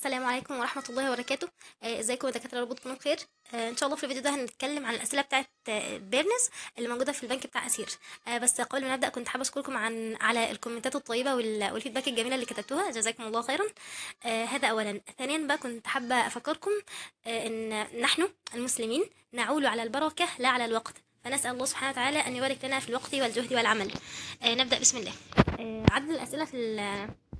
السلام عليكم ورحمه الله وبركاته آه، ازيكم يا دكاتره ربكم تكونوا بخير آه، ان شاء الله في الفيديو ده هنتكلم عن الاسئله بتاعه آه، بيرنس اللي موجوده في البنك بتاع اسير بس قبل ما نبدا كنت حابه اشكركم عن على الكومنتات الطيبه والفيدباك الجميله اللي كتبتوها جزاكم الله خيرا هذا اولا ثانيا بقى كنت حابه افكركم ان نحن المسلمين نعول على البركه لا على الوقت فنسأل الله سبحانه وتعالى أن يبارك لنا في الوقت والجهد والعمل نبدأ بسم الله عدد الأسئلة في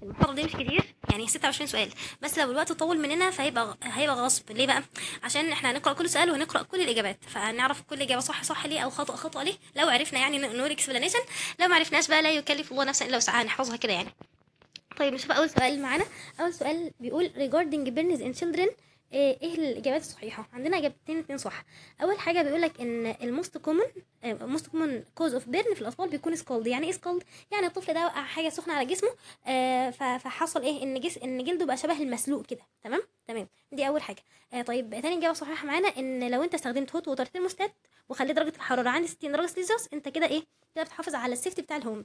المحاضره دي مش كتير يعني 26 سؤال بس لو الوقت طول مننا فهيبقى هيبقى غصب ليه بقى عشان احنا هنقرا كل سؤال وهنقرا كل الاجابات فهنعرف كل اجابه صح صح ليه او خطا خطا ليه لو عرفنا يعني نقول اكسبلانيشن لو ما عرفناش بقى لا يكلف الله نفسا الا وسعها نحفظها كده يعني طيب نشوف اول سؤال معانا اول سؤال بيقول regarding burns in children آه، ايه الاجابات الصحيحه عندنا اجابتين اتنين صح اول حاجه بيقول لك ان الموست كومن موست كومن كوز اوف بيرن في الاطفال بيكون سكالد يعني ايه سكالد يعني الطفل ده وقع حاجه سخنه على جسمه آه، فحصل ايه ان جس ان جلده بقى شبه المسلوق كده تمام تمام دي اول حاجه آه طيب تاني اجابه صحيحه معانا ان لو انت استخدمت هوت ووتر ترموستات وخليت درجه الحراره عند 60 درجه سيلسيوس انت كده ايه كده بتحافظ على السيفتي بتاع الهوم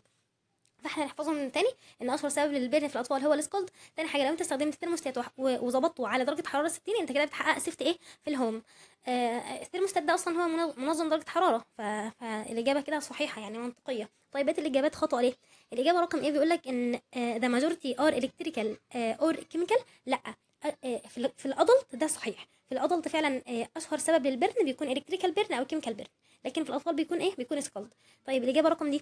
فاحنا نحفظهم من تاني ان اشهر سبب للبرن في الاطفال هو الاسكولد تاني حاجه لو انت استخدمت الثيرموستات وظبطته على درجه حراره 60 انت كده بتحقق سيفت ايه في الهوم آه الثيرموستات ده اصلا هو منظم درجه حراره ف... فالاجابه كده صحيحه يعني منطقيه طيب بقيه الاجابات خطا ليه الاجابه رقم ايه بيقول لك ان ذا ماجورتي ار الكتريكال اور كيميكال لا آه، آه، في الادلت ده صحيح في الادلت فعلا آه، اشهر سبب للبرن بيكون الكتريكال بيرن او كيميكال بيرن لكن في الاطفال بيكون ايه بيكون سكالد طيب الاجابه رقم دي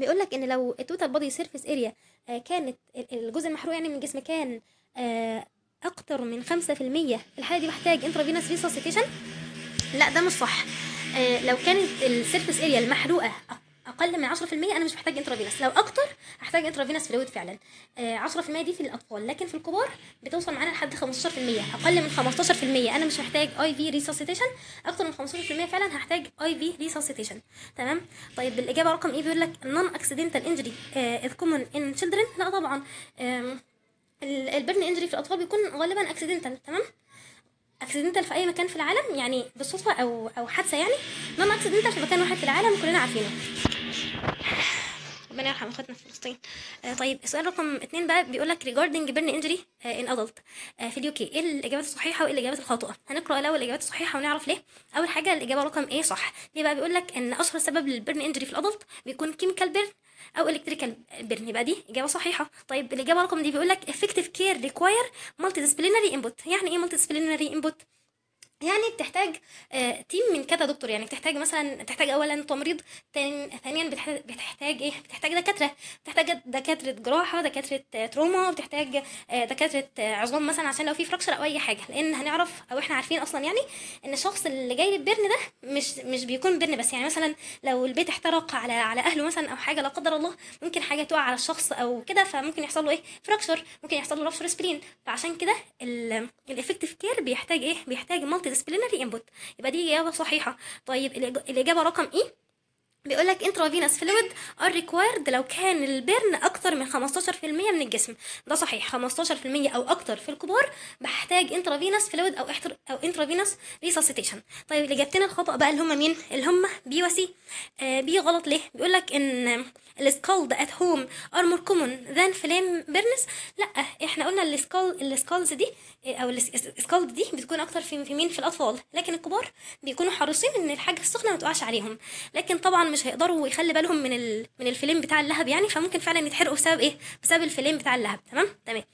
بيقول لك ان لو التوتال بودي سيرفيس اريا كانت الجزء المحروق يعني من الجسم كان آه، اكتر من 5% في الحاله دي محتاج انترافينوس ريسوسيتيشن لا ده مش صح آه، لو كانت السيرفيس اريا المحروقه اقل من 10% انا مش محتاج انترافينس لو اكتر هحتاج انترافينس فلويد فعلا 10% آه، دي في الاطفال لكن في الكبار بتوصل معانا لحد 15% اقل من 15% انا مش محتاج اي في ريسوسيتيشن اكتر من 15% فعلا هحتاج اي في ريسوسيتيشن تمام طيب الاجابه رقم ايه بيقول لك نون اكسيدنتال انجري از كومن ان تشيلدرن لا طبعا البرن انجري في الاطفال بيكون غالبا اكسيدنتال تمام اكسيدنتال في اي مكان في العالم يعني بالصدفه او او حادثه يعني ما اكسيدنتال في مكان واحد في العالم كلنا عارفينه ربنا يرحم اخواتنا في فلسطين آه طيب السؤال رقم اثنين بقى بيقول لك ريجاردنج بيرن انجري ان ادلت في اليو كي ايه الاجابات الصحيحه وايه الاجابات الخاطئه هنقرا الاول الاجابات الصحيحه ونعرف ليه اول حاجه الاجابه رقم ايه صح ليه بقى بيقول لك ان اشهر سبب للبيرن انجري في الادلت بيكون كيميكال بيرن او الكتريكال بيرن يبقى دي اجابه صحيحه طيب الاجابه رقم دي بيقول لك افكتيف كير ريكواير مالتي ديسبلينري انبوت يعني ايه ديسبلينري انبوت يعني بتحتاج تيم آه، من كذا دكتور يعني بتحتاج مثلا بتحتاج اولا تمريض ثانيا بتحتاج ايه بتحتاج دكاتره بتحتاج دكاتره جراحه دكاتره تروما آه، بتحتاج آه، دكاتره عظام مثلا عشان لو في فراكشر او اي حاجه لان هنعرف او احنا عارفين اصلا يعني ان الشخص اللي جاي للبرن ده مش مش بيكون برن بس يعني مثلا لو البيت احترق على على اهله مثلا او حاجه لا قدر الله ممكن حاجه تقع على الشخص او كده فممكن يحصل له ايه فراكشر ممكن يحصل له رفشر سبرين فعشان كده الافكتيف كير بيحتاج ايه بيحتاج مالتي disciplinary input يبقى دي إجابة صحيحة طيب الإجابة رقم إيه بيقول لك انترافينس فلويد ار ريكوايرد لو كان البرن اكتر من 15% من الجسم ده صحيح 15% او اكتر في الكبار بحتاج انترافينس فلويد او احتر او انترافينس ريسوسيتيشن طيب اللي جابتنا الخطا بقى اللي هم مين اللي هم بي وسي آه بي غلط ليه بيقول لك ان السكالد ات هوم ار مور كومون ذان فليم بيرنس لا احنا قلنا السكال السكالز دي او السكالد دي بتكون اكتر في مين في الاطفال لكن الكبار بيكونوا حريصين ان الحاجه السخنه ما تقعش عليهم لكن طبعا مش هيقدروا يخلي بالهم من ال... من الفيلم بتاع اللهب يعني فممكن فعلا يتحرقوا بسبب ايه بسبب الفيلم بتاع اللهب تمام تمام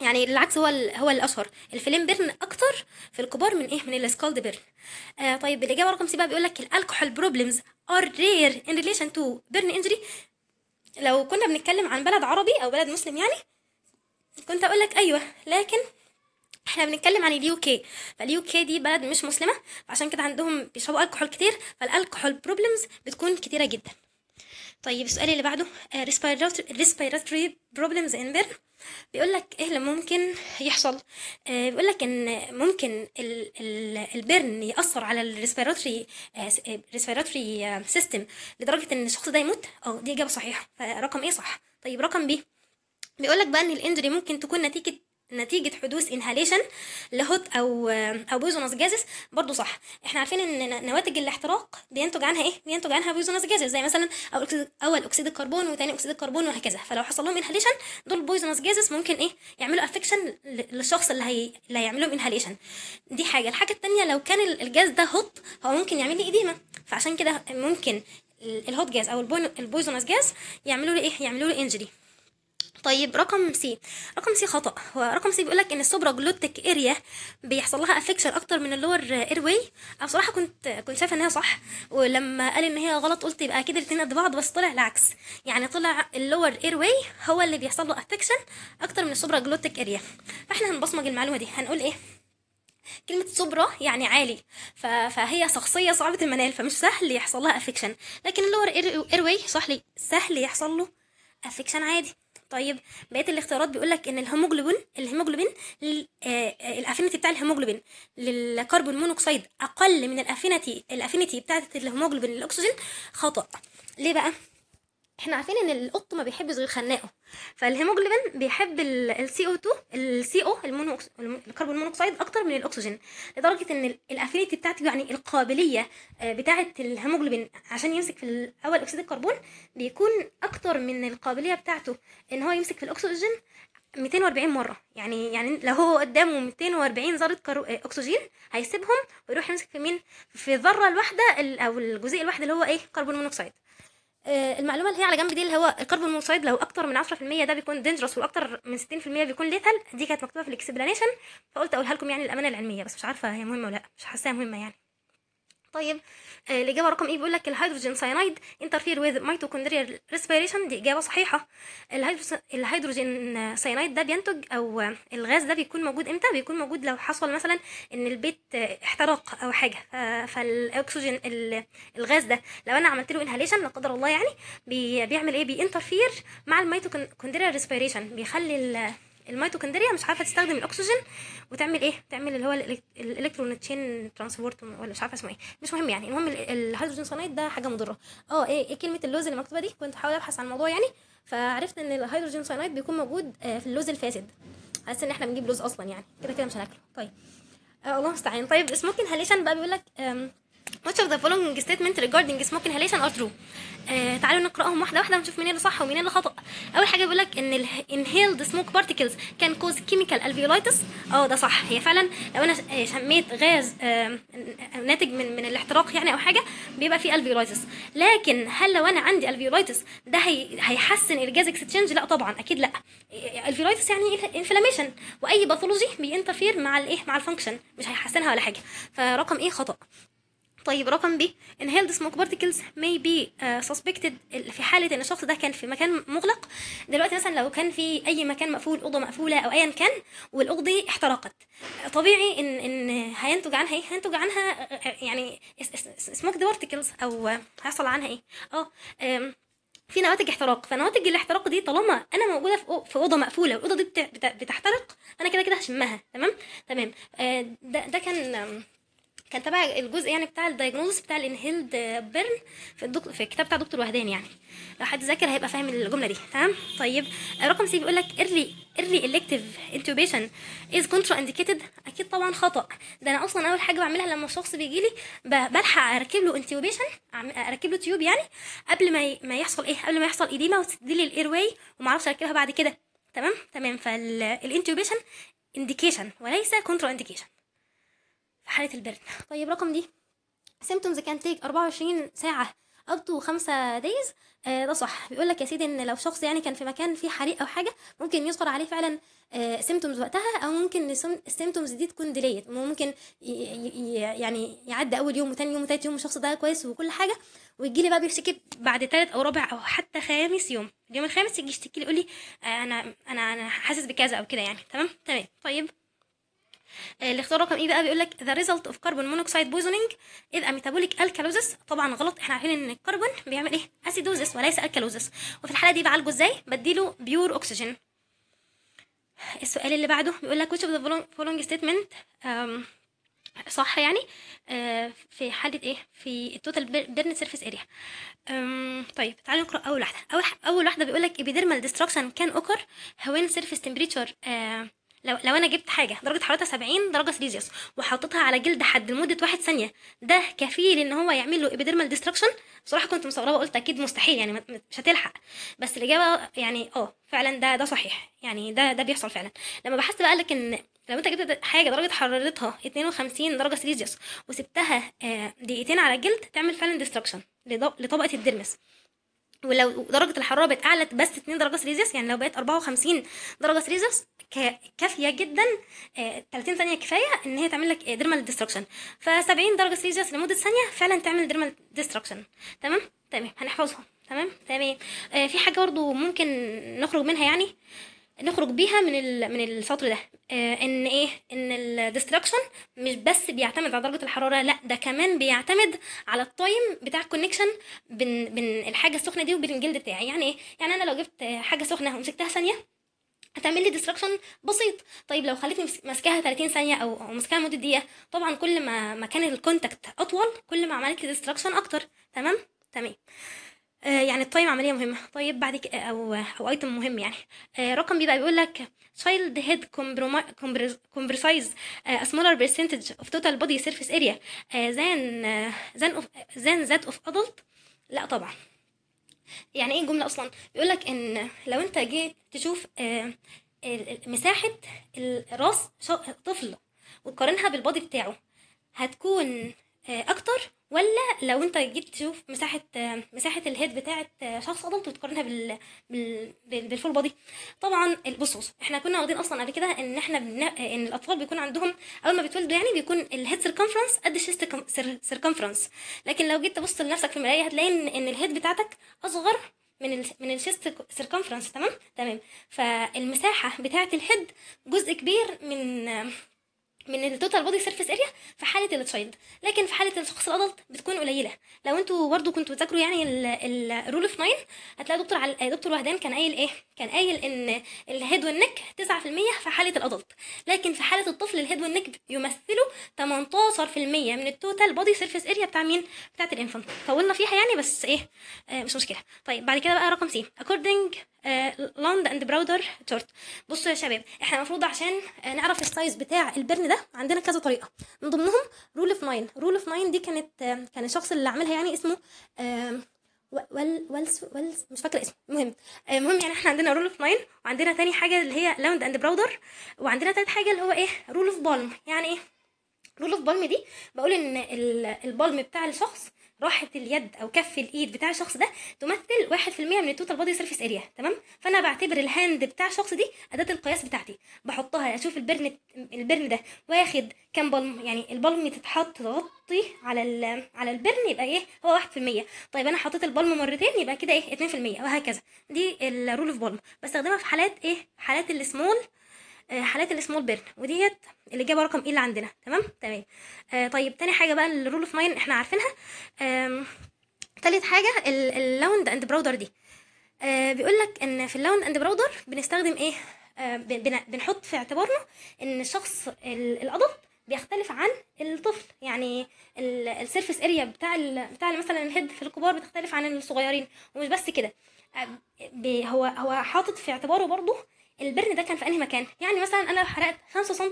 يعني العكس هو ال... هو الاشهر الفيلم بيرن اكتر في الكبار من ايه من الاسكالد بيرن آه طيب الاجابه رقم سي بقى بيقول لك الالكحول بروبلمز ار رير ان ريليشن تو بيرن انجري لو كنا بنتكلم عن بلد عربي او بلد مسلم يعني كنت اقول لك ايوه لكن احنا بنتكلم عن اليو كي فاليو كي دي بلد مش مسلمه عشان كده عندهم بيشربوا الكحول كتير فالالكحول بروبلمز بتكون كتيره جدا طيب السؤال اللي بعده آه، respiratory problems in Bern بيقول لك ايه اللي ممكن يحصل آه، بيقول لك ان ممكن البرن ياثر على الريسبيراتوري ريسبيراتوري سيستم لدرجه ان الشخص ده يموت اه دي اجابه صحيحه فرقم ايه صح طيب رقم بي بيقول لك بقى ان الانجري ممكن تكون نتيجه نتيجة حدوث انهاليشن لهوت أو أو بويزونس جازس برضه صح احنا عارفين ان نواتج الاحتراق بينتج عنها ايه بينتج عنها بويزونس جازس زي مثلا اول اكسيد الكربون وثاني اكسيد الكربون وهكذا فلو حصل لهم انهاليشن دول بويزونس جازس ممكن ايه يعملوا افكشن للشخص اللي هي اللي هيعمل لهم انهاليشن دي حاجة الحاجة التانية لو كان الجاز ده هوت هو ممكن يعمل لي إديمة فعشان كده ممكن الهوت جاز او البويزونس جاز يعملوا لي ايه يعملوا لي انجري طيب رقم سي رقم سي خطا هو رقم سي بيقولك ان السوبرا جلوتك اريا بيحصل لها افكشن اكتر من اللور اير واي انا بصراحه كنت كنت شايفه ان هي صح ولما قال ان هي غلط قلت يبقى كده الاثنين قد بعض بس طلع العكس يعني طلع اللور اير واي هو اللي بيحصل له افكشن اكتر من السوبرا جلوتك اريا فاحنا هنبصمج المعلومه دي هنقول ايه كلمة سوبرا يعني عالي فهي شخصية صعبة المنال فمش سهل يحصل لها افكشن لكن اللور اير واي صح لي سهل يحصل له افكشن عادي طيب بقيه الاختيارات بيقول لك ان الهيموجلوبين الهيموجلوبين آه، آه، الافينيتي بتاع الهيموجلوبين للكربون مونوكسيد اقل من الافينيتي الافينيتي بتاعه الهيموجلوبين للاكسجين خطا ليه بقى احنا عارفين ان القط ما بيحبش غير خناقه فالهيموجلوبين بيحب السي او 2 السي او الكربون مونوكسيد اكتر من الاكسجين لدرجه ان الافينيتي بتاعته يعني القابليه آه، بتاعه الهيموجلوبين عشان يمسك في اول اكسيد الكربون بيكون اكتر من القابليه بتاعته ان هو يمسك في الاكسجين 240 مره يعني يعني لو هو قدامه 240 ذره كرو... اكسجين هيسيبهم ويروح يمسك في مين في الذره الواحده او الجزيء الواحد اللي هو ايه كربون مونوكسيد آه، المعلومه اللي هي على جنب دي اللي هو الكربون مونوكسيد لو اكتر من 10% ده بيكون دينجرس واكتر من 60% بيكون ليثل دي كانت مكتوبه في الاكسبلانيشن فقلت اقولها لكم يعني الامانه العلميه بس مش عارفه هي مهمه ولا لا مش حاساها مهمه يعني طيب آه، الاجابه رقم ايه بيقول لك الهيدروجين ساينايد انترفير ويز ميتوكوندريا ريسبيريشن دي اجابه صحيحه الهيدروجين ساينايد ده بينتج او الغاز ده بيكون موجود امتى بيكون موجود لو حصل مثلا ان البيت احترق او حاجه فالاكسجين الغاز ده لو انا عملت له انهاليشن لا قدر الله يعني بيعمل ايه بينترفير مع الميتوكوندريا ريسبيريشن بيخلي الميتوكوندريا مش عارفه تستخدم الاكسجين وتعمل ايه تعمل اللي هو الالكترون تشين ترانسبورت ولا مش عارفه اسمه ايه مش مهم يعني المهم الهيدروجين صنايد ده حاجه مضره اه ايه, إيه كلمه اللوز اللي مكتوبه دي كنت احاول ابحث عن الموضوع يعني فعرفت ان الهيدروجين صينايد بيكون موجود آه، في اللوز الفاسد حاسس ان احنا بنجيب لوز اصلا يعني كده كده مش هناكله طيب آه، الله المستعان طيب سموكين هاليشن بقى بيقول لك Which of the following statement regarding smoking inhalation are true؟ آه تعالوا نقراهم واحده واحده ونشوف منين صح ومنين خطا. اول حاجه بيقول لك ان inhaled smoke particles can cause chemical alveolitis. اه ده صح هي فعلا لو انا آه، شميت غاز آه ناتج من من الاحتراق يعني او حاجه بيبقى في alveolitis. لكن هل لو انا عندي alveolitis ده هي هيحسن الجاز اكستشينج؟ لا طبعا اكيد لا. alveolitis يعني إيه؟ inflammation واي باثولوجي بينترفير مع الايه مع الفانكشن مش هيحسنها ولا حاجه. فرقم ايه خطا. طيب رقم ب انهيلد سموك particles may بي uh, suspected في حالة ان الشخص ده كان في مكان مغلق دلوقتي مثلا لو كان في اي مكان مقفول اوضة مقفولة او ايا كان والاوضة دي احترقت طبيعي ان ان هينتج عنها ايه هينتج عنها آه، يعني سموك بارتكلز او هيحصل عنها ايه اه في نواتج احتراق فنواتج الاحتراق دي طالما انا موجوده في اوضه مقفوله والاوضه دي بتحترق انا كده كده هشمها تمام تمام آه، ده, ده كان كان تبع الجزء يعني بتاع الدايجنوز بتاع الانهيلد بيرن في الدكتور في الكتاب بتاع دكتور وهدان يعني لو حد ذاكر هيبقى فاهم الجمله دي تمام طيب رقم سي بيقول لك ايرلي ايرلي الكتيف انتوبيشن از كونترا انديكيتد اكيد طبعا خطا ده انا اصلا اول حاجه بعملها لما الشخص بيجي لي بلحق اركب له انتوبيشن اركب له تيوب يعني قبل ما ما يحصل ايه قبل ما يحصل ايديما وتدي لي الاير واي وما اعرفش اركبها بعد كده تمام تمام فالانتوبيشن انديكيشن وليس كونترا انديكيشن في حالة البرد طيب رقم دي سيمتومز كان تيك 24 ساعة اب تو 5 دايز ده صح بيقول لك يا سيدي ان لو شخص يعني كان في مكان فيه حريق او حاجه ممكن يظهر عليه فعلا سيمتومز آه، وقتها او ممكن السيمتومز دي تكون ديليت ممكن يعني يعدي اول يوم وتاني يوم وتالت يوم الشخص ده كويس وكل حاجه ويجي لي بقى بيشتكي بعد تالت او رابع او حتى خامس يوم اليوم الخامس يجي يشتكي لي يقول لي آه، انا انا انا حاسس بكذا او كده يعني تمام تمام طيب آه، اللي اختار رقم ايه بقى بيقول لك ذا ريزلت اوف كربون مونوكسيد بويزنينج اذ ا ميتابوليك الكالوزس طبعا غلط احنا عارفين ان الكربون بيعمل ايه اسيدوزس وليس الكالوزس وفي الحاله دي بعالجه ازاي بديله بيور اكسجين السؤال اللي بعده بيقول لك which of the following ستيتمنت um, صح يعني آه، في حالة ايه في التوتال بيرن سيرفيس اريا طيب تعالوا نقرا اول واحدة اول اول واحدة بيقول لك epidermal destruction can occur when surface temperature آه, لو لو انا جبت حاجه درجه حرارتها 70 درجه سيليزيوس وحطيتها على جلد حد لمده واحد ثانيه ده كفيل ان هو يعمل له ابيديرمال ديستراكشن بصراحه كنت مستغربه قلت اكيد مستحيل يعني مش هتلحق بس الاجابه يعني اه فعلا ده ده صحيح يعني ده ده بيحصل فعلا لما بحثت بقى لك ان لو انت جبت حاجه درجه حرارتها 52 درجه سيليزيوس وسبتها آه، دقيقتين على الجلد تعمل فعلا ديستراكشن لطبقه الدرمس ولو درجه الحراره بقت اعلى بس 2 درجه سليزيوس يعني لو بقت 54 درجه سليزيوس كافيه جدا 30 آه، ثانيه كفايه ان هي تعمل لك ديرمال ديستركشن ف 70 درجه سليزيوس لمده ثانيه فعلا تعمل ديرمال ديستركشن تمام تمام هنحفظها تمام تمام آه في حاجه برضو ممكن نخرج منها يعني آه نخرج بيها من من السطر ده آه، ان ايه ان الديستراكشن مش بس بيعتمد على درجه الحراره لا ده كمان بيعتمد على التايم بتاع الكونكشن بين بين الحاجه السخنه دي وبين الجلد بتاعي يعني ايه يعني انا لو جبت حاجه سخنه ومسكتها ثانيه هتعمل لي ديستراكشن بسيط طيب لو خليتني ماسكاها 30 ثانيه او او ماسكاها مده دقيقه طبعا كل ما ما كان الكونتاكت اطول كل ما عملت لي ديستراكشن اكتر تمام تمام آه، يعني تايم عمليه مهمه طيب بعد كده آه، او او ايتم مهم يعني آه، رقم بيبقى بيقول لك child head comprise a smaller percentage of total body surface area than than of than that of adult لا طبعا يعني ايه الجمله اصلا بيقول لك ان لو انت جيت تشوف مساحه راس طفل وتقارنها بالبادي بتاعه هتكون اكتر ولا لو انت جيت تشوف مساحه مساحه الهيد بتاعه شخص ادلت وتقارنها بال, بال... بالفول بودي طبعا بص بص احنا كنا واخدين اصلا قبل كده ان احنا بن... ان الاطفال بيكون عندهم اول ما بيتولدوا يعني بيكون الهيد سيركمفرنس قد الشيست سيركمفرنس لكن لو جيت تبص لنفسك في المرايه هتلاقي ان, إن الهيد بتاعتك اصغر من ال من الشيست سيركمفرنس تمام تمام فالمساحه بتاعه الهيد جزء كبير من من التوتال بودي سيرفيس اريا في حاله التشايلد لكن في حاله الشخص الادلت بتكون قليله لو انتوا برضو كنتوا بتذاكروا يعني الرول اوف ناين هتلاقي دكتور دكتور وهدان كان قايل ايه كان قايل ان الهيد والنك 9% في حاله الادلت لكن في حاله الطفل الهيد والنك يمثلوا 18% من التوتال بودي سيرفيس اريا بتاع مين بتاعه الانفانت طولنا فيها يعني بس ايه آه مش مشكله طيب بعد كده بقى رقم سي اكوردنج لاند اند براودر تورت بصوا يا شباب احنا المفروض عشان آه، نعرف السايز بتاع البرن ده عندنا كذا طريقه من ضمنهم رول اوف 9 رول اوف 9 دي كانت آه، كان الشخص اللي عملها يعني اسمه ويلز ويلز مش فاكره اسمه المهم آه، المهم يعني احنا عندنا رول اوف ناين وعندنا تاني حاجه اللي هي لاوند اند براودر وعندنا تالت حاجه اللي هو ايه رول اوف بالم يعني ايه رول اوف بالم دي بقول ان البالم بتاع الشخص راحه اليد او كف الايد بتاع الشخص ده تمثل 1% من التوتال بودي سيرفيس اريا تمام فانا بعتبر الهاند بتاع الشخص دي اداه القياس بتاعتي بحطها اشوف البرن البرن ده واخد كام بالم يعني البالم تتحط تغطي على على البرن يبقى ايه هو 1% طيب انا حطيت البالم مرتين يبقى كده ايه 2% وهكذا دي الرول اوف بالم بستخدمها في حالات ايه حالات السمول آه، حالات السمول بيرن وديت الاجابه رقم ايه اللي عندنا تمام تمام آه، طيب تاني حاجه بقى الرول اوف ناين احنا عارفينها تالت حاجه اللوند اند براودر دي آه، بيقول لك ان في اللوند اند براودر بنستخدم ايه بنحط في اعتبارنا ان الشخص الادب بيختلف عن الطفل يعني السيرفس اريا بتاع بتاع مثلا الهيد في الكبار بتختلف عن الصغيرين ومش بس كده هو هو حاطط في اعتباره برضه البرن ده كان في انهي مكان يعني مثلا انا لو حرقت 5 سم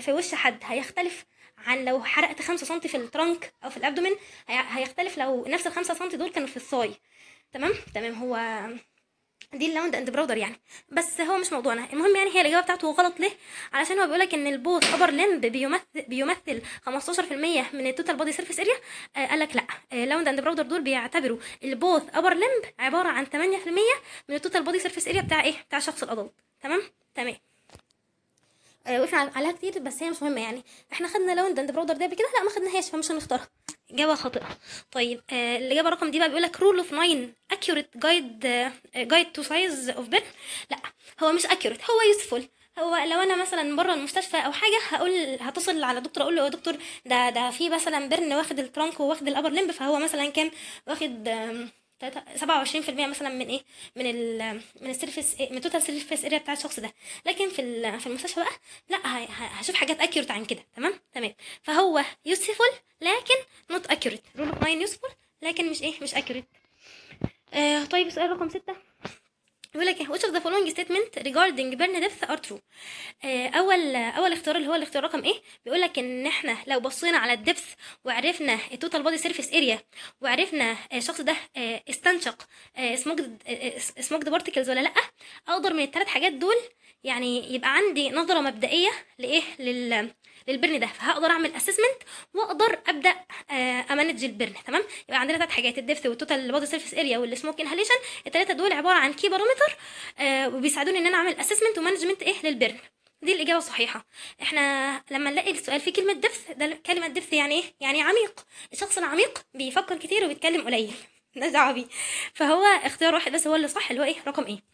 في, وش حد هيختلف عن لو حرقت 5 سم في الترنك او في الابدومين هيختلف لو نفس ال 5 سم دول كانوا في الثاي تمام تمام هو دي اللوند اند براودر يعني بس هو مش موضوعنا المهم يعني هي الاجابه بتاعته غلط ليه علشان هو بيقولك ان البوث ابر لمب بيمثل بيمثل 15% من التوتال بودي سيرفيس اريا قال لك لا اللوند اند براودر دول بيعتبروا البوث ابر لمب عباره عن 8% من التوتال بودي سيرفيس اريا بتاع ايه بتاع شخص الادلت تمام تمام آه، وقفنا عليها كتير بس هي مش مهمه يعني احنا خدنا لوند اند براودر ده قبل كده لا ما خدناهاش فمش هنختارها اجابه خاطئه طيب آه الاجابه رقم دي بقى بيقول لك رول اوف 9 اكيوريت جايد جايد تو سايز اوف بيت لا هو مش اكيوريت هو يوسفول هو لو انا مثلا بره المستشفى او حاجه هقول هتصل على دكتور اقول له يا دكتور ده ده في مثلا برن واخد الترانك وواخد الابر لمب فهو مثلا كام واخد 27% مثلا من ايه من الـ من السيرفيس إيه، من توتال سيرفيس اريا بتاع الشخص ده لكن في في المستشفى بقى لا هشوف حاجات اكيوريت عن كده تمام تمام فهو يوسفول لكن نوت اكيوريت رول اوف ماين يوسفول لكن مش ايه مش اكيوريت آه طيب السؤال رقم ستة بيقول لك إيه، which of the following statement regarding burn depth are true آه، اول اول اختيار اللي هو الاختيار رقم ايه بيقول لك ان احنا لو بصينا على الدبث وعرفنا التوتال بودي سيرفيس اريا وعرفنا آه، الشخص ده آه، استنشق استنشق سموك ذا بارتكلز ولا لا اقدر من الثلاث حاجات دول يعني يبقى عندي نظره مبدئيه لايه لل للبرن ده فهقدر اعمل اسسمنت واقدر ابدا آه، امانج البرن تمام يبقى عندنا ثلاث حاجات الدبث والتوتال بودي سيرفيس اريا والسموك انهاليشن الثلاثه دول عباره عن كي بارامتر آه، وبيساعدوني ان انا اعمل اسسمنت ومانجمنت ايه للبرن دي الإجابة الصحيحة احنا لما نلاقي السؤال فيه كلمة دبث ده كلمة دبث يعني ايه؟ يعني عميق الشخص العميق بيفكر كتير وبيتكلم قليل ده دعوة فهو اختيار واحد بس هو اللي صح اللي هو ايه رقم ايه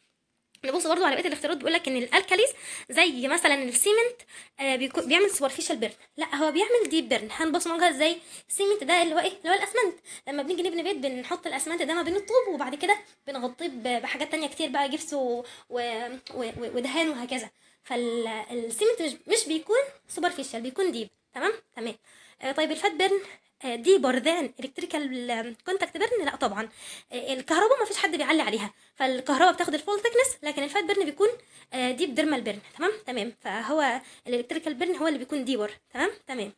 نبص برضو على بقيه الاختيارات بيقول لك ان الالكاليز زي مثلا السيمنت آه بيعمل سوبرفيشال بيرن لا هو بيعمل ديب بيرن هنبص هنبصمجها ازاي السيمنت ده اللي هو ايه اللي هو الاسمنت لما بنيجي نبني بيت بنحط الاسمنت ده ما بين الطوب وبعد كده بنغطيه بحاجات تانية كتير بقى جبس و... و... و... ودهان وهكذا فالسيمنت مش مش بيكون سوبرفيشال بيكون ديب تمام تمام آه طيب الفات بيرن آه، دي بردان الكتريكال كونتاكت بيرن لا طبعا آه، الكهرباء ما فيش حد بيعلي عليها فالكهرباء بتاخد الفول ثيكنس لكن الفات بيرن بيكون ديب ديرمال بيرن تمام تمام فهو الالكتريكال بيرن هو اللي بيكون ديبر تمام تمام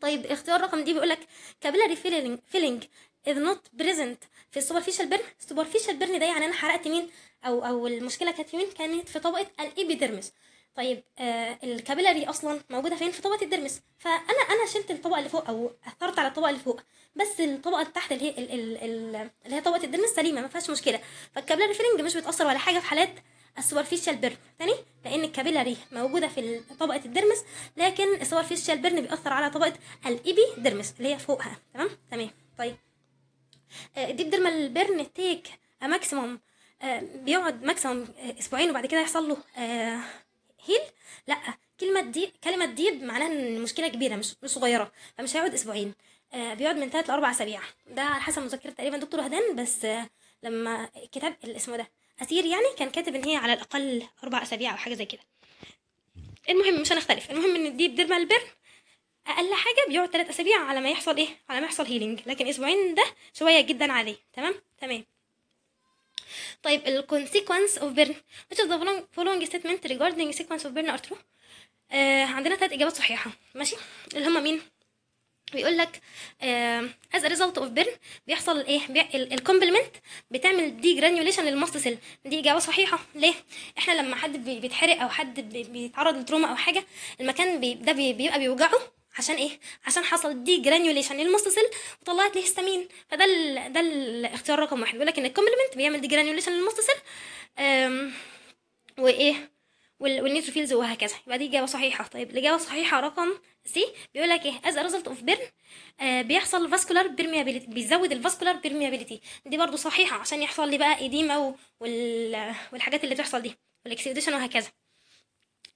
طيب اختيار رقم دي بيقول لك كابيلاري فيلينج فيلينج از نوت بريزنت في السوبرفيشال بيرن السوبرفيشال بيرن ده يعني انا حرقت مين او او المشكله كانت في مين كانت في طبقه الايبيديرمس طيب آه الكابيلاري اصلا موجوده فين في طبقه الدرمس فانا انا شلت الطبقه اللي فوق او اثرت على الطبقه اللي فوق بس الطبقه اللي تحت اللي هي اللي هي طبقه الدرمس سليمه ما فيهاش مشكله فالكابيلاري فيلنج مش بتاثر ولا حاجه في حالات السوبرفيشال بيرن تاني لان الكابيلاري موجوده في طبقه الدرمس لكن السوبرفيشال بيرن بيأثر على طبقه الايبي درمس اللي هي فوقها تمام تمام طيب آه، الديب درمال بيرن تيك ماكسيموم آه، آه، بيقعد ماكسيموم اسبوعين وبعد كده يحصل له هيل لا كلمه دي كلمه ديب معناها ان المشكله كبيره مش مش صغيره فمش هيقعد اسبوعين آه بيقعد من ثلاث لاربع اسابيع ده على حسب مذكرة تقريبا دكتور هدان بس آه لما الكتاب اسمه ده اسير يعني كان كاتب ان هي على الاقل اربع اسابيع او حاجه زي كده المهم مش هنختلف المهم ان الديب ديرمال البرن اقل حاجه بيقعد ثلاث اسابيع على ما يحصل ايه على ما يحصل هيلينج لكن اسبوعين ده شويه جدا عليه تمام تمام طيب ال consequence of burn which is the following statement regarding sequence of burn are true آه عندنا ثلاث إجابات صحيحة ماشي اللي هما مين؟ بيقول لك آه as a result of burn بيحصل ايه الكومبلمنت بتعمل دي جرانيوليشن للماست سيل دي اجابه صحيحه ليه احنا لما حد بيتحرق او حد بيتعرض لتروما او حاجه المكان بي ده بيبقى بيوجعه عشان ايه عشان حصل دي جرانيوليشن للمستصل وطلعت لي هيستامين فده ال ده الاختيار رقم واحد بيقول لك ان الكومبلمنت بيعمل دي جرانيوليشن أم... وايه والنيوتروفيلز وهكذا يبقى دي اجابه صحيحه طيب الاجابه الصحيحه رقم سي بيقول لك ايه از ريزلت اوف بيرن بيحصل فاسكولار بيرميابيليتي بيزود الفاسكولار بيرميابيليتي دي برضو صحيحه عشان يحصل لي بقى ايديما وال... والحاجات اللي بتحصل دي والاكسيديشن وهكذا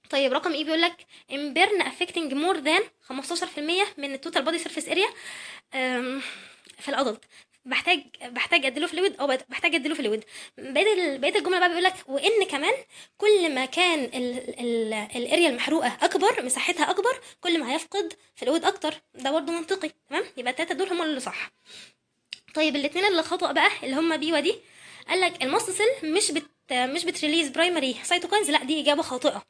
طيب رقم ايه بيقول لك امبيرن افكتنج مور ذان 15% من التوتال بودي سيرفيس اريا في الادلت بحتاج بحتاج اديله فلويد او بحتاج اديله فلويد بقيه الجمله بقى بيقول لك وان كمان كل ما كان الاريا المحروقه اكبر مساحتها اكبر كل ما هيفقد فلويد اكتر ده برضه منطقي تمام يبقى التلاته دول هم اللي صح طيب الاثنين اللي خطا بقى اللي هم بي ودي قال لك المصصل مش بت آه، مش بتريليز برايمري سايتوكينز لا دي اجابه خاطئه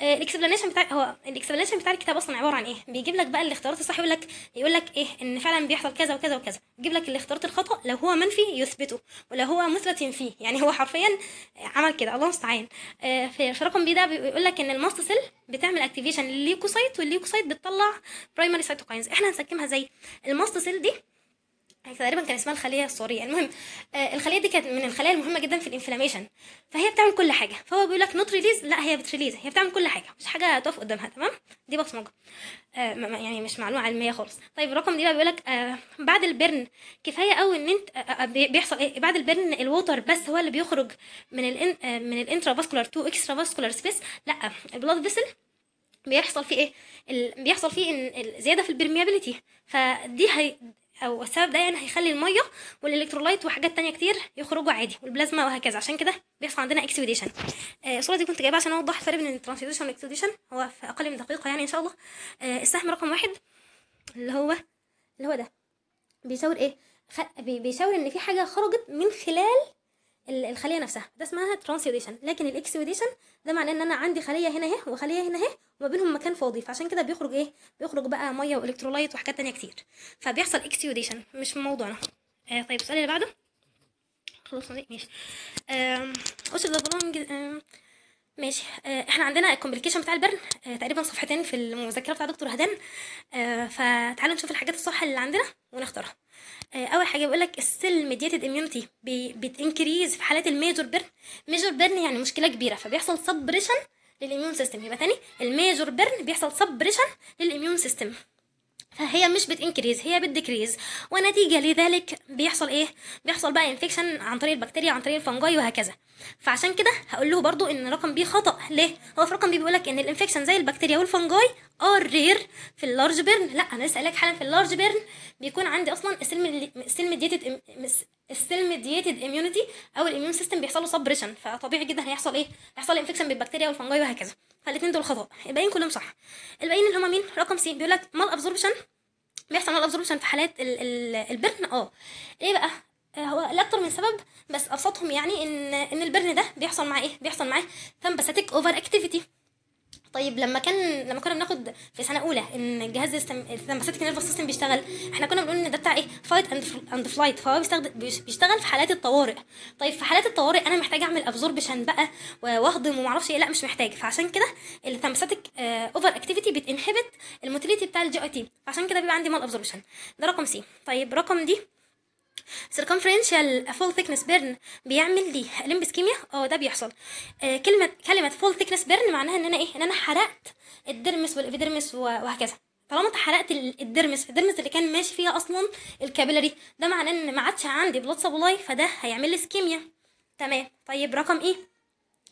آه، الاكسبلانيشن بتاع هو الاكسبلانيشن بتاع الكتاب اصلا عباره عن ايه بيجيب لك بقى الاختيارات الصح يقول لك يقول لك ايه ان فعلا بيحصل كذا وكذا وكذا يجيب لك الاختيارات الخطا لو هو منفي يثبته ولو هو مثبت ينفيه يعني هو حرفيا عمل كده الله المستعان آه، رقم بي ده بيقول لك ان الماست سيل بتعمل اكتيفيشن للليوكوسايت والليوكوسايت بتطلع برايمري سايتوكينز احنا هنسكمها ازاي الماست سيل دي تقريبا كان اسمها الخليه الصوريه المهم آه الخليه دي كانت من الخلايا المهمه جدا في الانفلاميشن فهي بتعمل كل حاجه فهو بيقول لك نوت ريليز لا هي بتريليز هي بتعمل كل حاجه مش حاجه تقف قدامها تمام دي بصمجه آه يعني مش معلومه علميه خالص طيب الرقم دي بقى بيقول لك آه بعد البرن كفايه قوي ان انت آه, آه،, آه، بيحصل ايه بعد البرن الووتر بس هو اللي بيخرج من الان آه من الانترا فاسكولار تو اكسترا فاسكولار سبيس لا البلاد فيسل بيحصل فيه ايه بيحصل فيه ان زياده في البرميابيليتي فدي هي او السبب ده يعني هيخلي الميه والالكترولايت وحاجات تانية كتير يخرجوا عادي والبلازما وهكذا عشان كده بيحصل عندنا اكسوديشن آه، الصوره دي كنت جايبها عشان اوضح الفرق بين الترانسديوشن والاكسوديشن هو في اقل من دقيقه يعني ان شاء الله آه، السهم رقم واحد اللي هو اللي هو ده بيشاور ايه خ... بيشاور ان في حاجه خرجت من خلال الخليه نفسها ده اسمها ترانسيوديشن لكن الاكسيوديشن ده معناه ان انا عندي خليه هنا اهي وخليه هنا اهي وما بينهم مكان فاضي فعشان كده بيخرج ايه بيخرج بقى ميه والكترولايت وحاجات تانية كتير فبيحصل اكسيوديشن مش موضوعنا آه طيب السؤال اللي بعده خلاص ماشي آه ذا بلونج ماشي آه احنا عندنا الكومبليكيشن بتاع البرن آه تقريبا صفحتين في المذكره بتاع دكتور هدان آه فتعالوا نشوف الحاجات الصح اللي عندنا ونختارها آه، اول حاجه بيقول لك السيل ميديتد اميونيتي بتنكريز في حالات الميجور بيرن ميجور بيرن يعني مشكله كبيره فبيحصل سبريشن للاميون سيستم يبقى تاني الميجور بيرن بيحصل سبريشن للاميون سيستم فهي مش بتنكريز هي بتديكريز ونتيجه لذلك بيحصل ايه بيحصل بقى انفكشن عن طريق البكتيريا عن طريق الفنجاي وهكذا فعشان كده هقول له برضو ان رقم بي خطا ليه هو في رقم بي بيقول لك ان الانفكشن زي البكتيريا والفنجاي ار رير في اللارج بيرن لا انا لسه لك حالا في اللارج بيرن بيكون عندي اصلا السلم السلم ديتد السيل ميديتد اميونيتي او الاميون سيستم بيحصل له سبريشن فطبيعي جدا هيحصل ايه هيحصل انفكشن بالبكتيريا والفنجاي وهكذا فالاثنين دول خطا الباقيين كلهم صح الباقيين اللي هم مين رقم سي بيقول لك مال ابزوربشن بيحصل مال ابزوربشن في حالات ال ال البرن اه ايه بقى آه، هو لاكتر من سبب بس ابسطهم يعني ان ان البرن ده بيحصل معاه ايه بيحصل معاه فامباساتيك اوفر اكتيفيتي طيب لما كان لما كنا بناخد في سنه اولى ان الجهاز الثمباسيتيك نيرفس سيستم بيشتغل احنا كنا بنقول ان ده بتاع ايه فايت اند فلايت فهو بيستخدم بيشتغل في حالات الطوارئ طيب في حالات الطوارئ انا محتاجه اعمل ابزوربشن بقى واهضم وما اعرفش ايه لا مش محتاج فعشان كده الثمباسيتيك اوفر اكتيفيتي بتنهبت الموتيليتي بتاع الجي اي تي فعشان كده بيبقى عندي مال ابزوربشن ده رقم سي طيب رقم دي circumferential full thickness burn بيعمل لي لمب اسكيميا اه ده بيحصل آه، كلمه كلمه full thickness burn معناها ان انا ايه ان انا حرقت الدرمس والابيدرمس وهكذا طالما انت حرقت الدرمس الدرمس اللي كان ماشي فيها اصلا الكابيلاري ده معناه ان ما عادش عندي بلاد سبلاي فده هيعمل لي سكيميا تمام طيب رقم ايه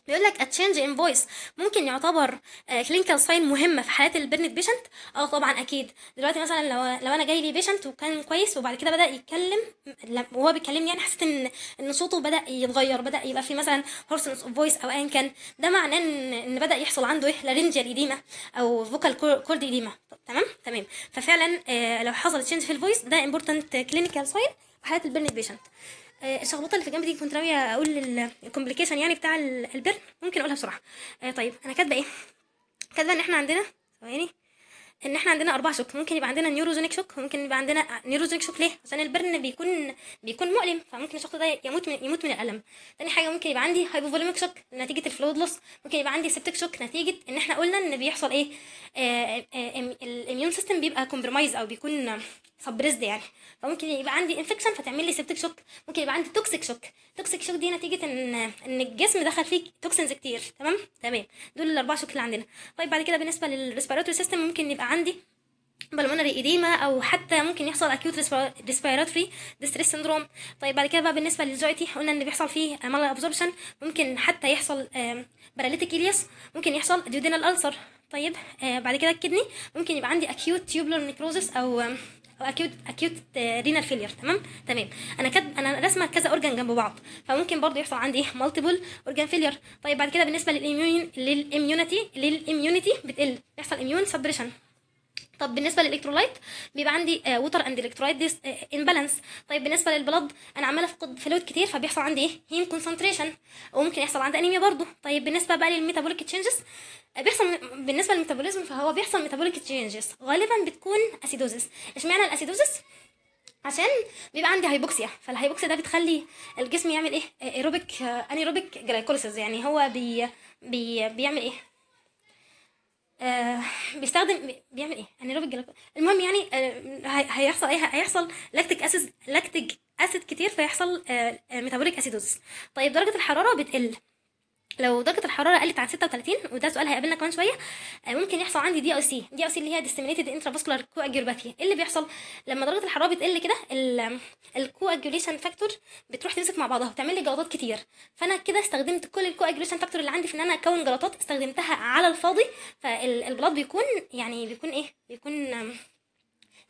بيقول لك اتشينج ان فويس ممكن يعتبر كلينيكال ساين مهمه في حالات البرنت بيشنت اه طبعا اكيد دلوقتي مثلا لو لو انا جاي لي بيشنت وكان كويس وبعد كده بدا يتكلم وهو بيكلمني يعني حسيت ان ان صوته بدا يتغير بدا يبقى في مثلا هورسنس اوف فويس او ايا كان ده معناه ان ان بدا يحصل عنده ايه لارنجيال ايديما او فوكال كورد ايديما تمام تمام ففعلا آه، لو حصل تشينج في الفويس ده امبورتنت كلينيكال ساين في حالات البرنت بيشنت الشخبطه آه، اللي في جنب دي كنت ناويه اقول الكومبليكيشن يعني بتاع البر ممكن اقولها بسرعه آه، طيب انا كاتبه ايه كاتبه ان احنا عندنا ثواني ان احنا عندنا اربع شوك ممكن يبقى عندنا نيوروزونيك شوك وممكن يبقى عندنا نيوروزونيك شوك ليه عشان البرن بيكون بيكون مؤلم فممكن الشخص ده يموت من يموت من الالم تاني حاجه ممكن يبقى عندي هايبوفوليميك شوك نتيجه الفلويد لوس ممكن يبقى عندي سيبتيك شوك نتيجه ان احنا قلنا ان بيحصل ايه آه، الاميون سيستم بيبقى كومبرمايز او بيكون صبرز يعني فممكن يبقى عندي انفكشن فتعمل لي سبتيك شوك ممكن يبقى عندي توكسيك شوك توكسيك شوك دي نتيجه ان ان الجسم دخل فيه توكسينز كتير تمام تمام دول الاربع شوك اللي عندنا طيب بعد كده بالنسبه للريسبيراتوري سيستم ممكن يبقى عندي بلمونري ايديما او حتى ممكن يحصل اكيوت ريسبيراتوري ديستريس سيندروم طيب بعد كده بقى بالنسبه للجويتي قلنا ان بيحصل فيه مال ابزوربشن ممكن حتى يحصل باراليتيك ايليس ممكن يحصل ديودينال السر طيب آه، بعد كده الكدني ممكن يبقى عندي اكيوت تيوبلر نيكروزس او او اكيوت اكيوت رينال فيلير تمام تمام انا كد انا رسمه كذا اورجان جنب بعض فممكن برضو يحصل عندي ايه مالتيبل اورجان فيلير طيب بعد كده بالنسبه للاميون للاميونيتي للاميونيتي بتقل بيحصل اميون سبريشن طب بالنسبه للالكترولايت بيبقى عندي ووتر اند الكترولايت ديس امبالانس طيب بالنسبه للبلد انا عماله افقد فلويد كتير فبيحصل عندي ايه هيم كونسنتريشن وممكن يحصل عندي انيميا برضو طيب بالنسبه بقى للميتابوليك تشينجز بيحصل بالنسبه للميتابوليزم فهو بيحصل ميتابوليك تشينجز غالبا بتكون اسيدوزس اشمعنى الاسيدوزس عشان بيبقى عندي هايبوكسيا فالهايبوكسيا ده بتخلي الجسم يعمل ايه ايروبيك انيروبيك جلايكوليسيس يعني هو بي, بي بيعمل ايه آه، بيستخدم بيعمل ايه انيروبيك جلايكوليسيس المهم يعني آه، هيحصل ايه هيحصل لاكتيك اسيد لاكتيك اسيد كتير فيحصل ميتابوليك آه، اسيدوزس طيب درجه الحراره بتقل لو درجه الحراره قلت عن 36 وده سؤال هيقابلنا كمان شويه آه، ممكن يحصل عندي دي او سي دي او سي اللي هي كو انترافاسكولار ايه اللي بيحصل لما درجه الحراره بتقل كده الكواجيوليشن فاكتور بتروح تمسك مع بعضها وتعمل لي جلطات كتير فانا كده استخدمت كل الكواجيوليشن فاكتور اللي عندي في ان انا اكون جلطات استخدمتها على الفاضي فالبلاط بيكون يعني بيكون ايه بيكون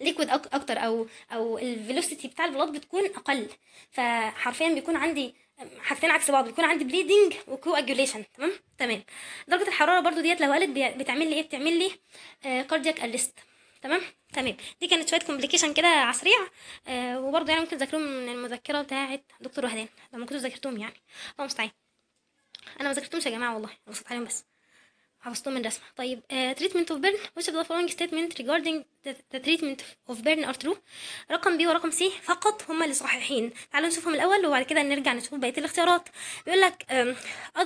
ليكويد اكتر او او الفيلوسيتي بتاع البلاد بتكون اقل فحرفيا بيكون عندي حاجتين عكس بعض بيكون عندي بليدنج وكواجوليشن تمام تمام درجه الحراره برضو ديت لو قلت بتعمل لي ايه بتعمل لي آه كاردياك الست تمام تمام دي كانت شويه كومبليكيشن كده على السريع آه وبرضو يعني ممكن تذاكرهم من المذكره بتاعه دكتور وهدان لو ما تذاكرتهم ذاكرتهم يعني الله المستعان انا ما ذاكرتهمش يا جماعه والله انا بصيت عليهم بس حفظتهم من رسمه طيب تريتمنت اوف بيرن وش ذا فولوينج ستيتمنت statement regarding the treatment of burn are رقم بي ورقم سي فقط هما اللي صحيحين تعالوا نشوفهم الاول وبعد كده نرجع نشوف بقيه الاختيارات بيقول لك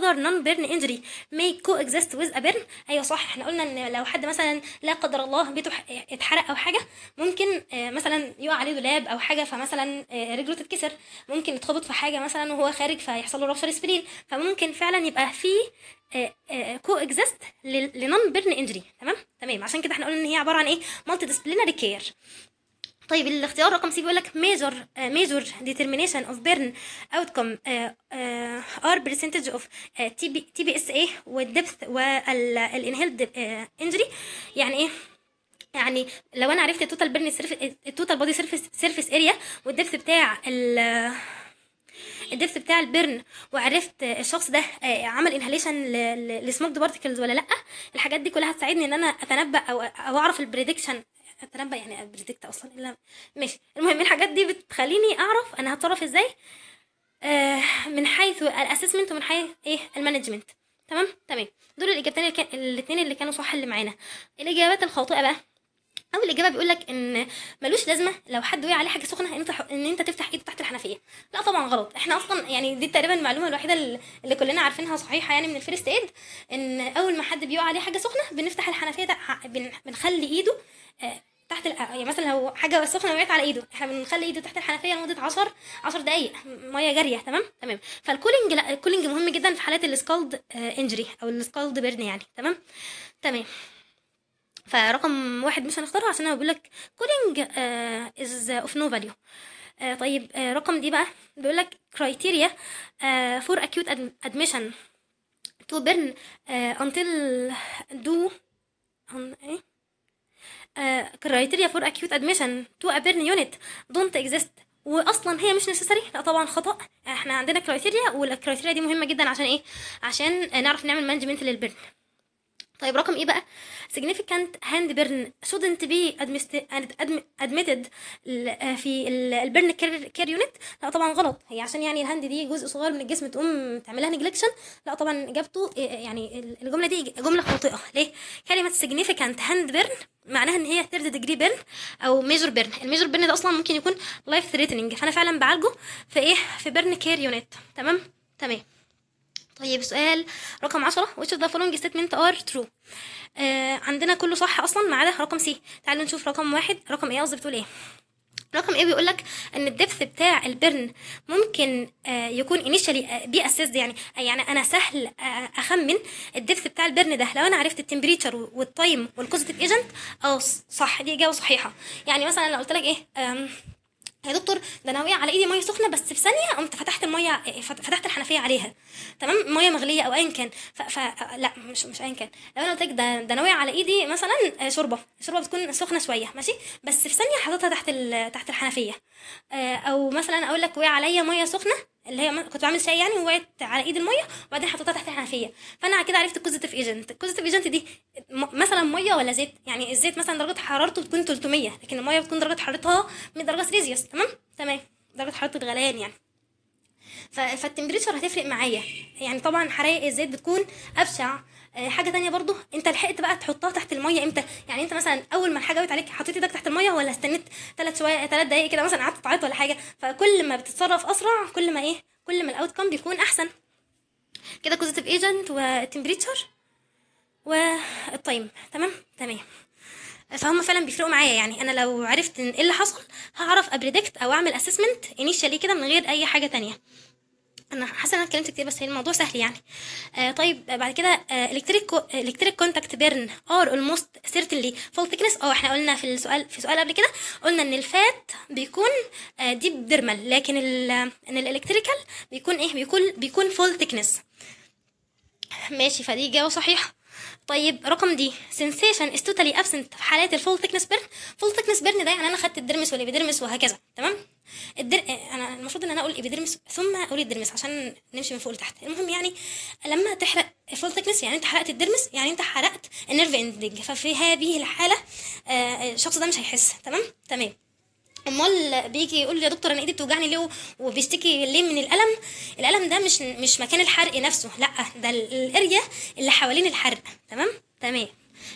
نون بيرن انجري مي كو اكزيست ويز ا بيرن ايوه صح احنا قلنا ان لو حد مثلا لا قدر الله بيته اتحرق او حاجه ممكن آه، مثلا يقع عليه دولاب او حاجه فمثلا آه، رجله تتكسر ممكن يتخبط في حاجه مثلا وهو خارج فيحصل له رفشر سبرين فممكن فعلا يبقى فيه كو اكزيست لنون بيرن انجري تمام تمام عشان كده احنا قلنا ان هي عباره عن ايه مالتي ديسبلينري كير طيب الاختيار رقم سي بيقول لك ميجر ميجر ديترمينيشن اوف بيرن اوتكم ار برسنتج اوف تي بي تي بي اس اي والدبث والانهيلد انجري يعني ايه يعني لو انا عرفت التوتال بيرن سيرفيس التوتال بودي سيرفيس سيرفيس اريا والدبث بتاع ال الدبث بتاع البرن وعرفت الشخص ده آه، عمل انهاليشن للسموكد بارتكلز ولا لا الحاجات دي كلها هتساعدني ان انا اتنبا او او اعرف البريدكشن اتنبا يعني بريدكت اصلا الا ماشي المهم الحاجات دي بتخليني اعرف انا هتصرف ازاي آه، من حيث الاسسمنت ومن حيث ايه المانجمنت تمام تمام دول الاجابتين الاثنين اللي كانوا صح اللي معانا الاجابات الخاطئه بقى او الاجابه بيقول لك ان ملوش لازمه لو حد وقع عليه حاجه سخنه انت ان انت تفتح ايده تحت الحنفيه لا طبعا غلط احنا اصلا يعني دي تقريبا المعلومه الوحيده اللي كلنا عارفينها صحيحه يعني من الفيرست ايد ان اول ما حد بيقع عليه حاجه سخنه بنفتح الحنفيه بنخلي ايده آه، تحت آه، يعني مثلا لو حاجه سخنه وقعت على ايده احنا بنخلي ايده تحت الحنفيه لمده 10 10 دقائق ميه جاريه تمام تمام فالكولينج لا الكولينج مهم جدا في حالات السكالد انجري آه، او السكالد بيرن يعني تمام تمام فرقم واحد مش هنختاره عشان انا بقول لك كولينج از اوف نو فاليو طيب آه، رقم دي بقى بيقول لك كرايتيريا فور اكيوت ادميشن تو بيرن انتل دو ايه كرايتيريا فور اكيوت ادميشن تو ا بيرن يونت دونت اكزيست واصلا هي مش نسيسري لا طبعا خطا احنا عندنا كرايتيريا والكرايتيريا دي مهمه جدا عشان ايه عشان نعرف نعمل مانجمنت للبرن طيب رقم ايه بقى significant hand burn shouldn't be admitted آه، في البرن كير يونت لا طبعا غلط هي عشان يعني الهاند دي جزء صغير من الجسم تقوم تعملها نجلكشن لا طبعا اجابته آه، آه، يعني الجمله دي جمله خاطئه ليه كلمه significant hand burn معناها ان هي ثيرد ديجري بيرن او ميجر بيرن الميجر بيرن ده اصلا ممكن يكون لايف ثريتنينج فانا فعلا بعالجه في ايه في بيرن كير يونت تمام تمام طيب سؤال رقم عشرة which of the following statement are true آه عندنا كله صح اصلا ما عدا رقم سي تعالوا نشوف رقم واحد رقم ايه قصدي بتقول ايه رقم ايه بيقول لك ان الدبث بتاع البرن ممكن آه يكون انيشالي بي اسيست يعني يعني انا سهل آه اخمن الدبث بتاع البرن ده لو انا عرفت التمبريتشر والتايم والكوزيتيف ايجنت اه صح دي اجابه صحيحه يعني مثلا لو قلت لك ايه يا دكتور ده انا وقع على ايدي ميه سخنه بس في ثانيه قمت فتحت الميه فتحت الحنفيه عليها تمام ميه مغليه او ايا كان ف... ف... لا مش مش ايا كان لو انا قلت لك ده ده انا على ايدي مثلا آه، شوربه شوربه بتكون سخنه شويه ماشي بس في ثانيه حطيتها تحت ال... تحت الحنفيه آه، او مثلا اقول لك وقع عليا ميه سخنه اللي هي كنت بعمل شاي يعني وقعت على ايد الميه وبعدين حطيتها تحت الحنفيه فانا كده عرفت كوزيتيف ايجنت كوزيتيف ايجنت دي مثلا ميه ولا زيت يعني الزيت مثلا درجه حرارته بتكون 300 لكن الميه بتكون درجه حرارتها 100 درجه سيليزيوس تمام تمام درجه حراره الغليان يعني فالتمبريتشر هتفرق معايا يعني طبعا حرائق الزيت بتكون ابشع آه، حاجه تانية برضو انت لحقت بقى تحطها تحت الميه امتى يعني انت مثلا اول ما الحاجه جت عليك حطيت ايدك تحت الميه ولا استنيت ثلاث شويه ثلاث دقايق كده مثلا قعدت تعيط ولا حاجه فكل ما بتتصرف اسرع كل ما ايه كل ما الاوت كام بيكون احسن كده كوزيتيف ايجنت وتمبريتشر والتايم تمام تمام فهم فعلا بيفرقوا معايا يعني انا لو عرفت ايه اللي حصل هعرف ابريدكت او اعمل اسسمنت انيشالي كده من غير اي حاجه تانية انا حاسه ان انا اتكلمت كتير بس الموضوع سهل يعني آه طيب بعد كده الكتريك الكتريك كونتاكت بيرن اور اولموست سيرتنلي فول ثيكنس اه احنا قلنا في السؤال في سؤال قبل كده قلنا ان الفات بيكون آه ديب ديرمال لكن ال ان الالكتريكال بيكون ايه بيكون بيكون فول ثيكنس ماشي فدي اجابه صحيحه طيب رقم دي sensation is totally absent في حالات الفول thickness بيرن فول thickness بيرن ده يعني انا خدت الدرمس والابيدرمس وهكذا تمام الدر... انا المفروض ان انا اقول ابيدرمس ثم اقول الدرمس عشان نمشي من فوق لتحت المهم يعني لما تحرق الفول thickness يعني انت حرقت الدرمس يعني انت حرقت النيرف اندنج ففي هذه الحاله آه، الشخص ده مش هيحس تمام تمام امال بيجي يقول لي يا دكتور انا ايدي بتوجعني ليه وبيشتكي ليه من الالم الالم ده مش مش مكان الحرق نفسه لا ده الاريا اللي حوالين الحرق تمام تمام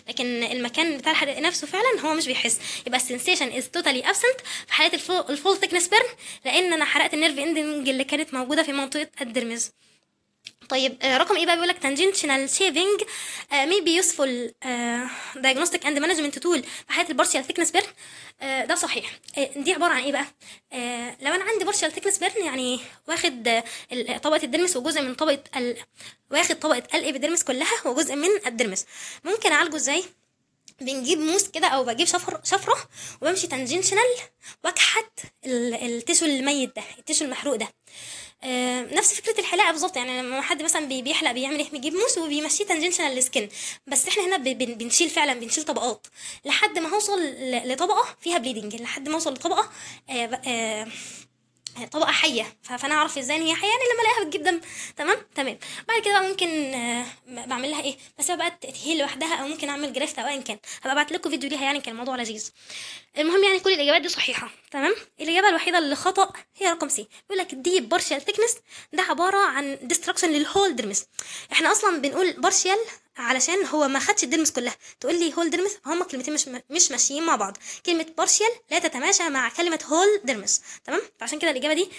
لكن المكان بتاع الحرق نفسه فعلا هو مش بيحس يبقى السنسيشن از توتالي ابسنت في حاله الفول ثيكنس بيرن لان انا حرقت النيرف اندنج اللي كانت موجوده في منطقه الدرمز طيب آه، رقم ايه بقى بيقول لك تانجينشنال شيفنج مي بي يوسفول دايجنوستيك اند مانجمنت تول في حاله البارشال ثيكنس بيرن ده صحيح آه، دي عباره عن ايه بقى آه، لو انا عندي بارشال ثيكنس بيرن يعني واخد طبقه الدرمس وجزء من طبقه ال... واخد طبقه الابيدرمس كلها وجزء من الدرمس ممكن اعالجه ازاي بنجيب موس كده او بجيب شفر شفره وبمشي تانجنشنال واكحت التيشو الميت ده التيشو المحروق ده آه، نفس فكره الحلاقه بالظبط يعني لما حد مثلا بيحلق بيعمل ايه بيجيب موس وبيمشيه تنجنشنال السكن بس احنا هنا بنشيل فعلا بنشيل طبقات لحد ما هوصل لطبقه فيها بليدنج لحد ما اوصل لطبقه آه آه طبقه حيه فانا اعرف ازاي ان هي حيه يعني لما الاقيها بتجيب دم تمام تمام بعد كده بقى ممكن آه، بعمل لها ايه بس بقى تهيل لوحدها او ممكن اعمل جرافت او ايا كان هبقى ابعت لكم فيديو ليها يعني كان الموضوع لذيذ المهم يعني كل الاجابات دي صحيحه تمام الاجابه الوحيده اللي خطا هي رقم سي بيقول لك دي بارشال تكنس ده عباره عن ديستراكشن للهول درمس احنا اصلا بنقول بارشال علشان هو ما خدش الدرمس كلها تقول لي هول درمس هما كلمتين مش مش ماشيين مع بعض كلمه بارشال لا تتماشى مع كلمه هول درمس تمام فعشان كده الاجابه دي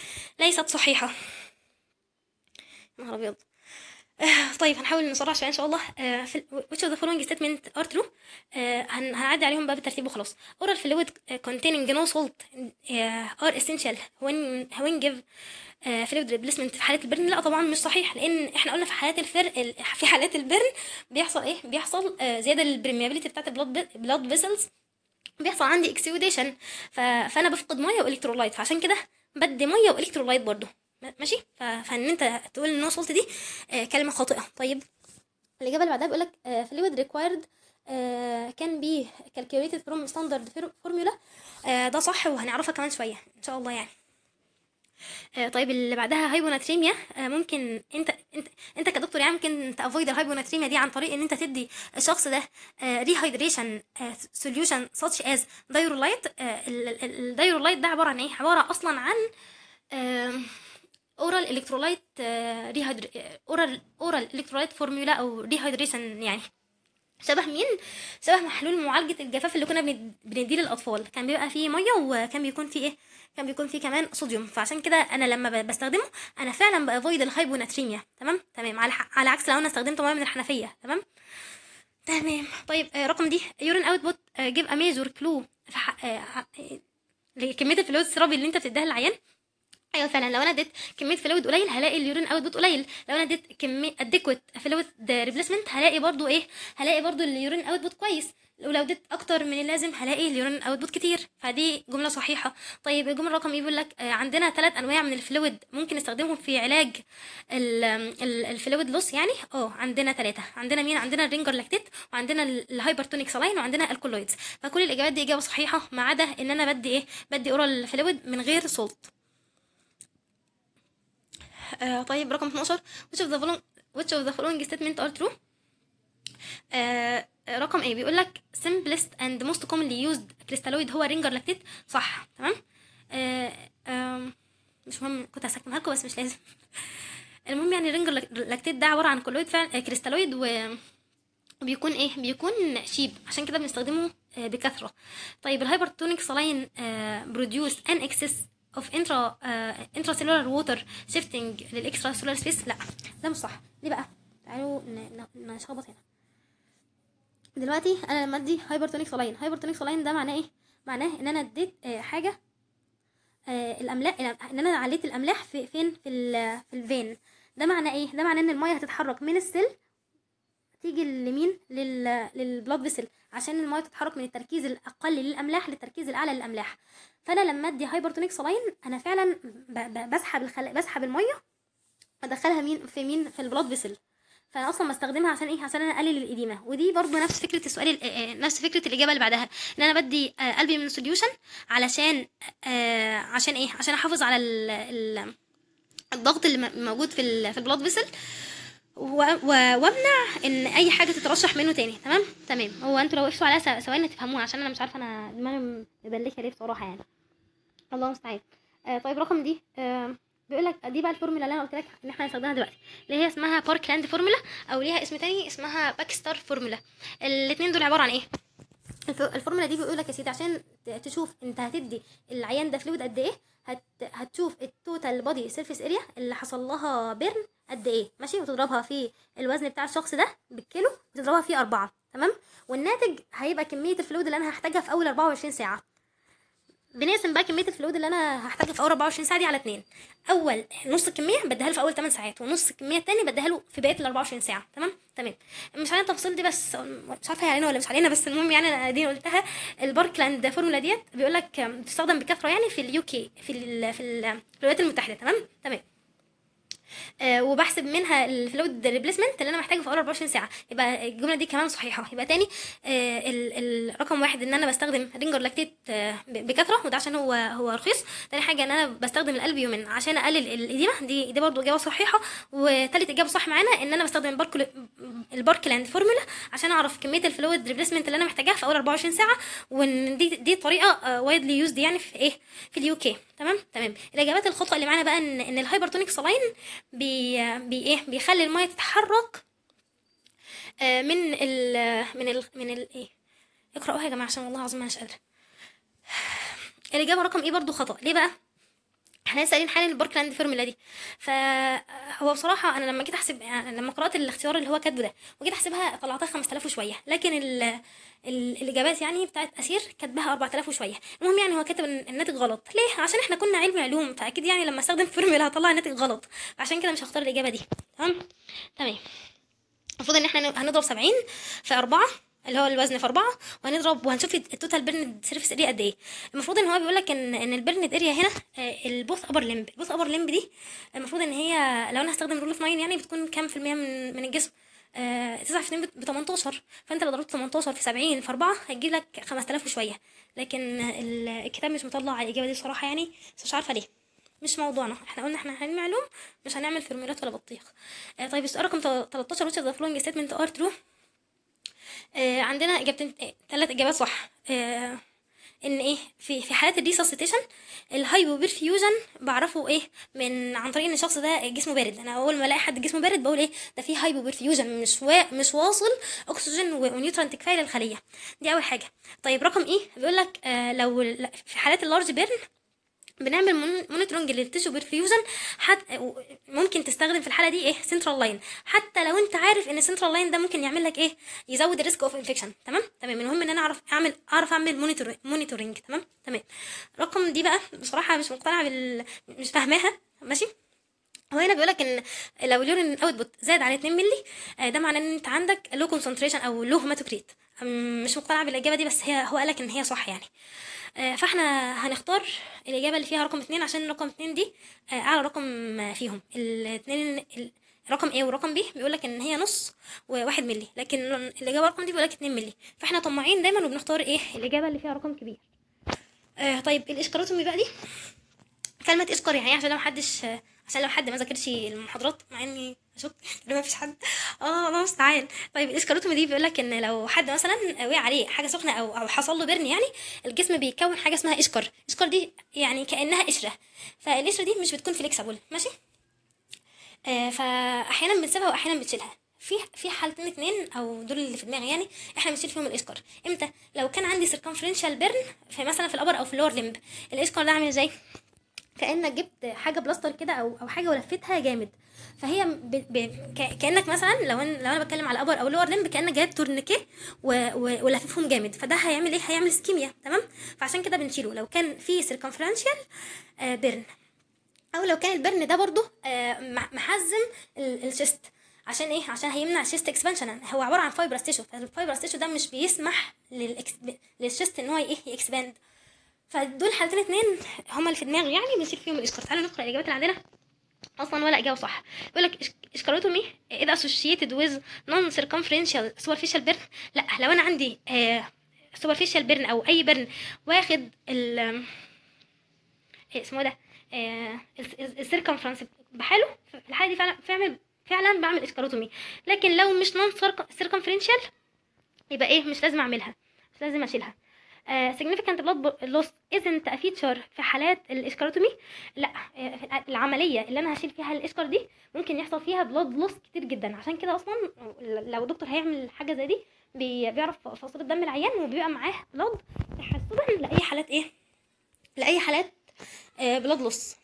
ليست صحيحه يا نهار ابيض آه، طيب هنحاول نسرع شويه ان شاء الله آه، في which of the following statement are true آه، هنعدي عليهم بقى بالترتيب وخلاص oral fluid containing no salt are essential when when give فلويد آه، ريبليسمنت في حالات البرن لا طبعا مش صحيح لان احنا قلنا في حالات الفرق في حالات البرن بيحصل ايه بيحصل آه، زياده للبرميابيلتي بتاعه البلاد بلاد فيسلز بيحصل عندي اكسيوديشن فانا بفقد ميه والكترولايت فعشان كده بدي ميه والكترولايت برضه ماشي فان انت تقول ان انا دي آه، كلمه خاطئه طيب الاجابه اللي بعدها بيقول لك فلويد ريكوايرد كان بي كالكوليتد فروم ستاندرد فورمولا ده صح وهنعرفها كمان شويه ان شاء الله يعني آه، طيب اللي بعدها هايبوناتريميا آه، ممكن انت انت انت كدكتور يعني ممكن تافويد الهايبوناتريميا دي عن طريق ان انت تدي الشخص ده ريهايدريشن سوليوشن ساتش از دايرولايت الدايرولايت ده عباره عن ايه عباره اصلا عن اورال الكترولايت اورال اورال الكترولايت فورمولا او ريهايدريشن يعني شبه مين شبه محلول معالجه الجفاف اللي كنا بنديه للاطفال كان بيبقى فيه ميه وكان بيكون فيه ايه كان بيكون فيه كمان صوديوم فعشان كده انا لما بستخدمه انا فعلا بافويد الهايبوناتريميا تمام تمام على على عكس لو انا استخدمت ميه من الحنفيه تمام تمام طيب آه، رقم دي يورين اوت بوت جيف ا ميجور كلو لكميه الفلويد السرابي اللي انت بتديها للعيان ايوه فعلا لو انا اديت كميه فلويد قليل هلاقي اليورين اوتبوت قليل لو انا اديت كميه اديكويت فلويد ريبليسمنت هلاقي برضو ايه هلاقي برضو اليورين اوتبوت كويس ولو اديت اكتر من اللازم هلاقي اليورين اوتبوت كتير فدي جمله صحيحه طيب الجمله رقم ايه e بيقول لك آه، عندنا ثلاث انواع من الفلويد ممكن نستخدمهم في علاج الفلويد لوس يعني اه عندنا ثلاثه عندنا مين عندنا الرينجر لاكتيت وعندنا الهايبرتونيك سلاين وعندنا الكولويدز فكل الاجابات دي اجابه صحيحه ما عدا ان انا بدي ايه بدي اورال فلويد من غير سولت آه طيب رقم 12 which of the following which of the following statement are true آه رقم ايه بيقول لك simplest and most commonly used crystalloid هو رينجر لاكتيت صح تمام آه، مش مهم كنت هسكنها لكم بس مش لازم المهم يعني رينجر لاكتيت ده عباره عن كلويد فعلا كريستالويد آه، و بيكون ايه بيكون شيب عشان كده بنستخدمه آه، بكثره طيب الهايبرتونيك سلاين بروديوس ان اكسس اوف انترا انترا سيلولار ووتر شيفتنج للاكسترا سيلولار سبيس لا ده مش صح ليه بقى تعالوا نشخبط هنا دلوقتي انا لما ادي هايبرتونيك صلاين هايبرتونيك صلاين ده معناه ايه معناه ان انا اديت آه، حاجه آه الاملاح ان انا عليت الاملاح في فين في ال في الفين ده معناه ايه ده معناه ان الميه هتتحرك من السل تيجي لمين لل للبلاد فيسل عشان الميه تتحرك من التركيز الاقل للاملاح للتركيز الاعلى للاملاح فانا لما ادي هايبرتونيك صلاين انا فعلا بسحب الخل... بسحب الميه ادخلها مين في مين في البلاد فيسل فانا اصلا بستخدمها عشان ايه عشان انا اقلل الاديمه ودي برضو نفس فكره السؤال آه، آه، نفس فكره الاجابه اللي بعدها ان انا بدي آه، قلبي من سوليوشن علشان عشان ايه عشان احافظ على ال ال الضغط اللي موجود في في البلاد فيسل وامنع ان اي حاجه تترشح منه تاني تمام تمام هو انتوا لو وقفتوا عليا ثواني تفهموها عشان انا مش عارفه انا دماغي مبلكه ليه بصراحه يعني الله المستعان آه طيب رقم دي آه بيقول لك دي بقى الفورمولا اللي انا قلت لك ان احنا هنستخدمها دلوقتي اللي هي اسمها بارك لاند فورمولا او ليها اسم تاني اسمها باك ستار فورمولا الاثنين دول عباره عن ايه الفورمولا دي بيقول لك يا سيدي عشان تشوف انت هتدي العيان ده فلويد قد ايه هت... هتشوف التوتال بودي سيرفيس اريا اللي حصل لها بيرن قد ايه ماشي وتضربها في الوزن بتاع الشخص ده بالكيلو وتضربها في أربعة تمام والناتج هيبقى كمية الفلويد اللي أنا هحتاجها في أول 24 ساعة بنقسم بقى كميه الفلويد اللي انا هحتاجها في اول 24 ساعه دي على اتنين اول نص الكميه بديها له في اول 8 ساعات ونص الكميه الثانيه بديها له في بقيه ال 24 ساعه تمام تمام مش علينا التفاصيل دي بس مش عارفه هي علينا ولا مش علينا بس المهم يعني انا دي قلتها الباركلاند فورمولا ديت بيقول لك بتستخدم بكثره يعني في اليو كي في في الولايات المتحده تمام تمام آه، وبحسب منها الفلويد ريبليسمنت اللي انا محتاجه في اول 24 ساعه يبقى الجمله دي كمان صحيحه يبقى تاني آه، الرقم واحد ان انا بستخدم رينجر لاكتيت آه، بكثره وده عشان هو هو رخيص تاني حاجه ان انا بستخدم الالبيومين عشان اقلل الاديمه دي دي برضو اجابه صحيحه وتالت اجابه صح معانا ان انا بستخدم الباركل الباركلاند فورمولا عشان اعرف كميه الفلويد ريبليسمنت اللي انا محتاجاها في اول 24 ساعه وان دي دي طريقه وايدلي يوزد يعني في ايه في اليو كي تمام تمام الاجابات الخطا اللي معانا بقى ان, إن الهايبرتونيك سلاين بي, ايه بيخلي الميه تتحرك آه، من ال من ال من ال ايه اقراوها يا جماعه عشان والله العظيم مش قادره الاجابه رقم ايه برضو خطا ليه بقى احنا لسه قايلين حالا الباركلاند فورمولا دي فهو بصراحه انا لما جيت احسب لما قرات الاختيار اللي هو كاتبه ده وجيت احسبها طلعتها 5000 وشويه لكن ال... ال... الاجابات يعني بتاعت اسير كاتباها 4000 وشويه المهم يعني هو كاتب الناتج غلط ليه عشان احنا كنا علم علوم فاكيد يعني لما استخدم فورمولا هطلع الناتج غلط عشان كده مش هختار الاجابه دي تمام تمام المفروض ان احنا هنضرب 70 في 4 اللي هو الوزن في أربعة وهنضرب وهنشوف التوتال بيرند سيرفيس اريا قد ايه المفروض ان هو بيقول لك ان ان البيرند اريا هنا البوث ابر لمب البوث ابر لمب دي المفروض ان هي لو انا هستخدم رول اوف ناين يعني بتكون كام في المية من من الجسم آه، تسعة في اتنين ب 18 فانت لو ضربت 18 في 70 في 4 هتجيب لك 5000 وشويه لكن الكتاب مش مطلع على الاجابه دي بصراحه يعني بس مش عارفه ليه مش موضوعنا احنا قلنا احنا هنعمل علوم مش هنعمل فيرميلات ولا بطيخ آه طيب السؤال رقم 13 وش ذا the ستمنت ار ترو آه عندنا اجابتين ثلاث آه، اجابات صح آه ان ايه في في حالات الهايبو الهايبوبرفيوجن بعرفه ايه من عن طريق ان الشخص ده جسمه بارد انا اول ما الاقي حد جسمه بارد بقول ايه ده في هايبوبرفيوجن مش وا... مش واصل اكسجين ونيوترانت كفايه للخليه دي اول حاجه طيب رقم ايه بيقول لك آه لو في حالات اللارج بيرن بنعمل مونيتورنج للتيشو بيرفيوجن حت... ممكن تستخدم في الحاله دي ايه سنترال لاين حتى لو انت عارف ان سنترال لاين ده ممكن يعمل لك ايه يزود الريسك اوف انفكشن تمام تمام المهم ان انا اعرف اعمل اعرف اعمل مونيتورنج تمام تمام رقم دي بقى بصراحه مش مقتنعه بال مش فاهماها ماشي هو هنا بيقول لك ان لو اليورين اوتبوت زاد عن 2 مللي آه، ده معناه ان انت عندك لو كونسنتريشن او لو هيماتوكريت مش مقتنعه بالاجابه دي بس هي هو قالك ان هي صح يعني أه، فاحنا هنختار الاجابه اللي فيها رقم اتنين عشان رقم اتنين دي أه، اعلى رقم فيهم الاتنين رقم ايه ورقم بي بيقول لك ان هي نص وواحد ملي لكن الاجابه رقم دي بيقول لك 2 ملي فاحنا طماعين دايما وبنختار ايه الاجابه اللي فيها رقم كبير آه طيب الاشقاروتومي بقى دي كلمه اشكار يعني عشان لو محدش آه عشان لو حد ما ذاكرش المحاضرات مع اني اشك ان مفيش حد اه الله المستعان طيب الاسكاروتومي دي بيقول لك ان لو حد مثلا وقع عليه حاجه سخنه او او حصل له بيرن يعني الجسم بيكون حاجه اسمها اشكر اشكر دي يعني كانها قشره فالقشره دي مش بتكون فليكسبل ماشي آه فاحيانا بنسيبها واحيانا بتشيلها في في حالتين اتنين او دول اللي في دماغي يعني احنا بنشيل فيهم الاسكر امتى لو كان عندي سيركمفرنشال بيرن في مثلا في الابر او في اللور ليمب الاسكر ده عامل ازاي كانك جبت حاجه بلاستر كده او او حاجه ولفتها جامد فهي ب... ب... كانك مثلا لو انا لو انا بتكلم على الابر او اللور لمب كانك جايب تورنيكيه و... و... ولففهم جامد فده هيعمل ايه هيعمل سكيميا تمام فعشان كده بنشيله لو كان في سيركمفرنشال آه، بيرن او لو كان البرن ده برضه آه، محزم الشيست عشان ايه عشان هيمنع الشيست اكسبانشن هو عباره عن فايبرستيشو فالفايبرستيشو ده مش بيسمح للشيست ان هو ايه يكسباند فدول حالتين اتنين هما اللي في دماغي يعني بنشيل فيهم الاشكار تعالوا نقرا الاجابات اللي عندنا اصلا ولا اجابه صح بيقول لك ايه اذا اسوشيتد ويز نون سيركمفرنشال سوبرفيشال بيرن لا لو انا عندي سوبرفيشال آه، بيرن او اي بيرن واخد ال ايه اسمه ده آه، السيركمفرنس بحاله في الحاله دي فعلا فعلا فعلا بعمل اسكاروتومي لكن لو مش نون سيركمفرنشال يبقى ايه مش لازم اعملها مش لازم اشيلها آه، significant blood loss isn't a feature في حالات الاشكاروتومي لا آه، العمليه اللي انا هشيل فيها الاشكار دي ممكن يحصل فيها blood loss كتير جدا عشان كده اصلا لو دكتور هيعمل حاجه زي دي بيعرف فصيله دم العيان وبيبقى معاه blood تحسبا لاي حالات ايه لاي حالات آه، blood loss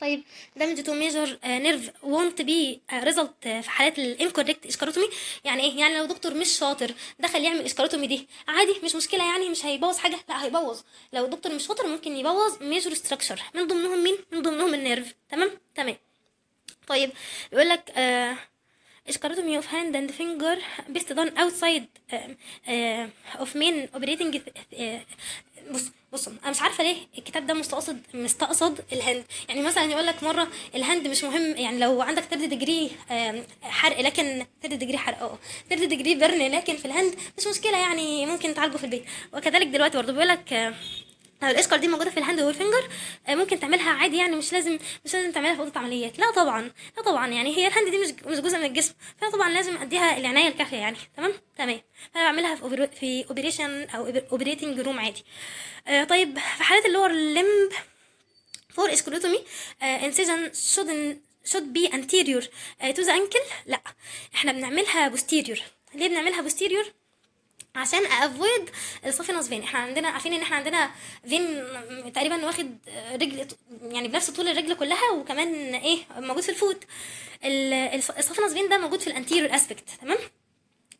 طيب damage to major nerve won't be آه، result آه، في حالات الانكوركت اسكاروتومي يعني ايه يعني لو دكتور مش شاطر دخل يعمل اسكاروتومي دي عادي مش مشكله يعني مش هيبوظ حاجه لا هيبوظ لو الدكتور مش شاطر ممكن يبوظ ميجر ستراكشر من ضمنهم مين من ضمنهم النيرف تمام تمام طيب بيقول لك اسكاروتومي اوف هاند اند فينجر بيست دون اوتسايد اوف مين اوبريتنج بص بصوا انا مش عارفه ليه الكتاب ده مستقصد مستقصد الهند يعني مثلا يقول لك مره الهند مش مهم يعني لو عندك ترد ديجري حرق لكن ترد ديجري حرق اه ترد ديجري برن لكن في الهند مش مشكله يعني ممكن تعالجه في البيت وكذلك دلوقتي برضه بيقول لك لو الاسكار دي موجوده في الهاند والفينجر آه، ممكن تعملها عادي يعني مش لازم مش لازم تعملها في اوضه عمليات لا طبعا لا طبعا يعني هي الهاند دي مش مش جزء من الجسم فطبعا لازم اديها العنايه الكافيه يعني تمام تمام فانا بعملها في في اوبريشن او اوبريتنج روم عادي آه طيب في حالات اللور لمب فور اسكولوتومي انسيجن شود should be anterior آه، to the ankle لا احنا بنعملها posterior ليه بنعملها posterior عشان افويد نص فين احنا عندنا عارفين ان احنا عندنا فين تقريبا واخد رجل يعني بنفس طول الرجل كلها وكمان ايه موجود في الفوت الصافي فين ده موجود في الانتيريور اسبكت تمام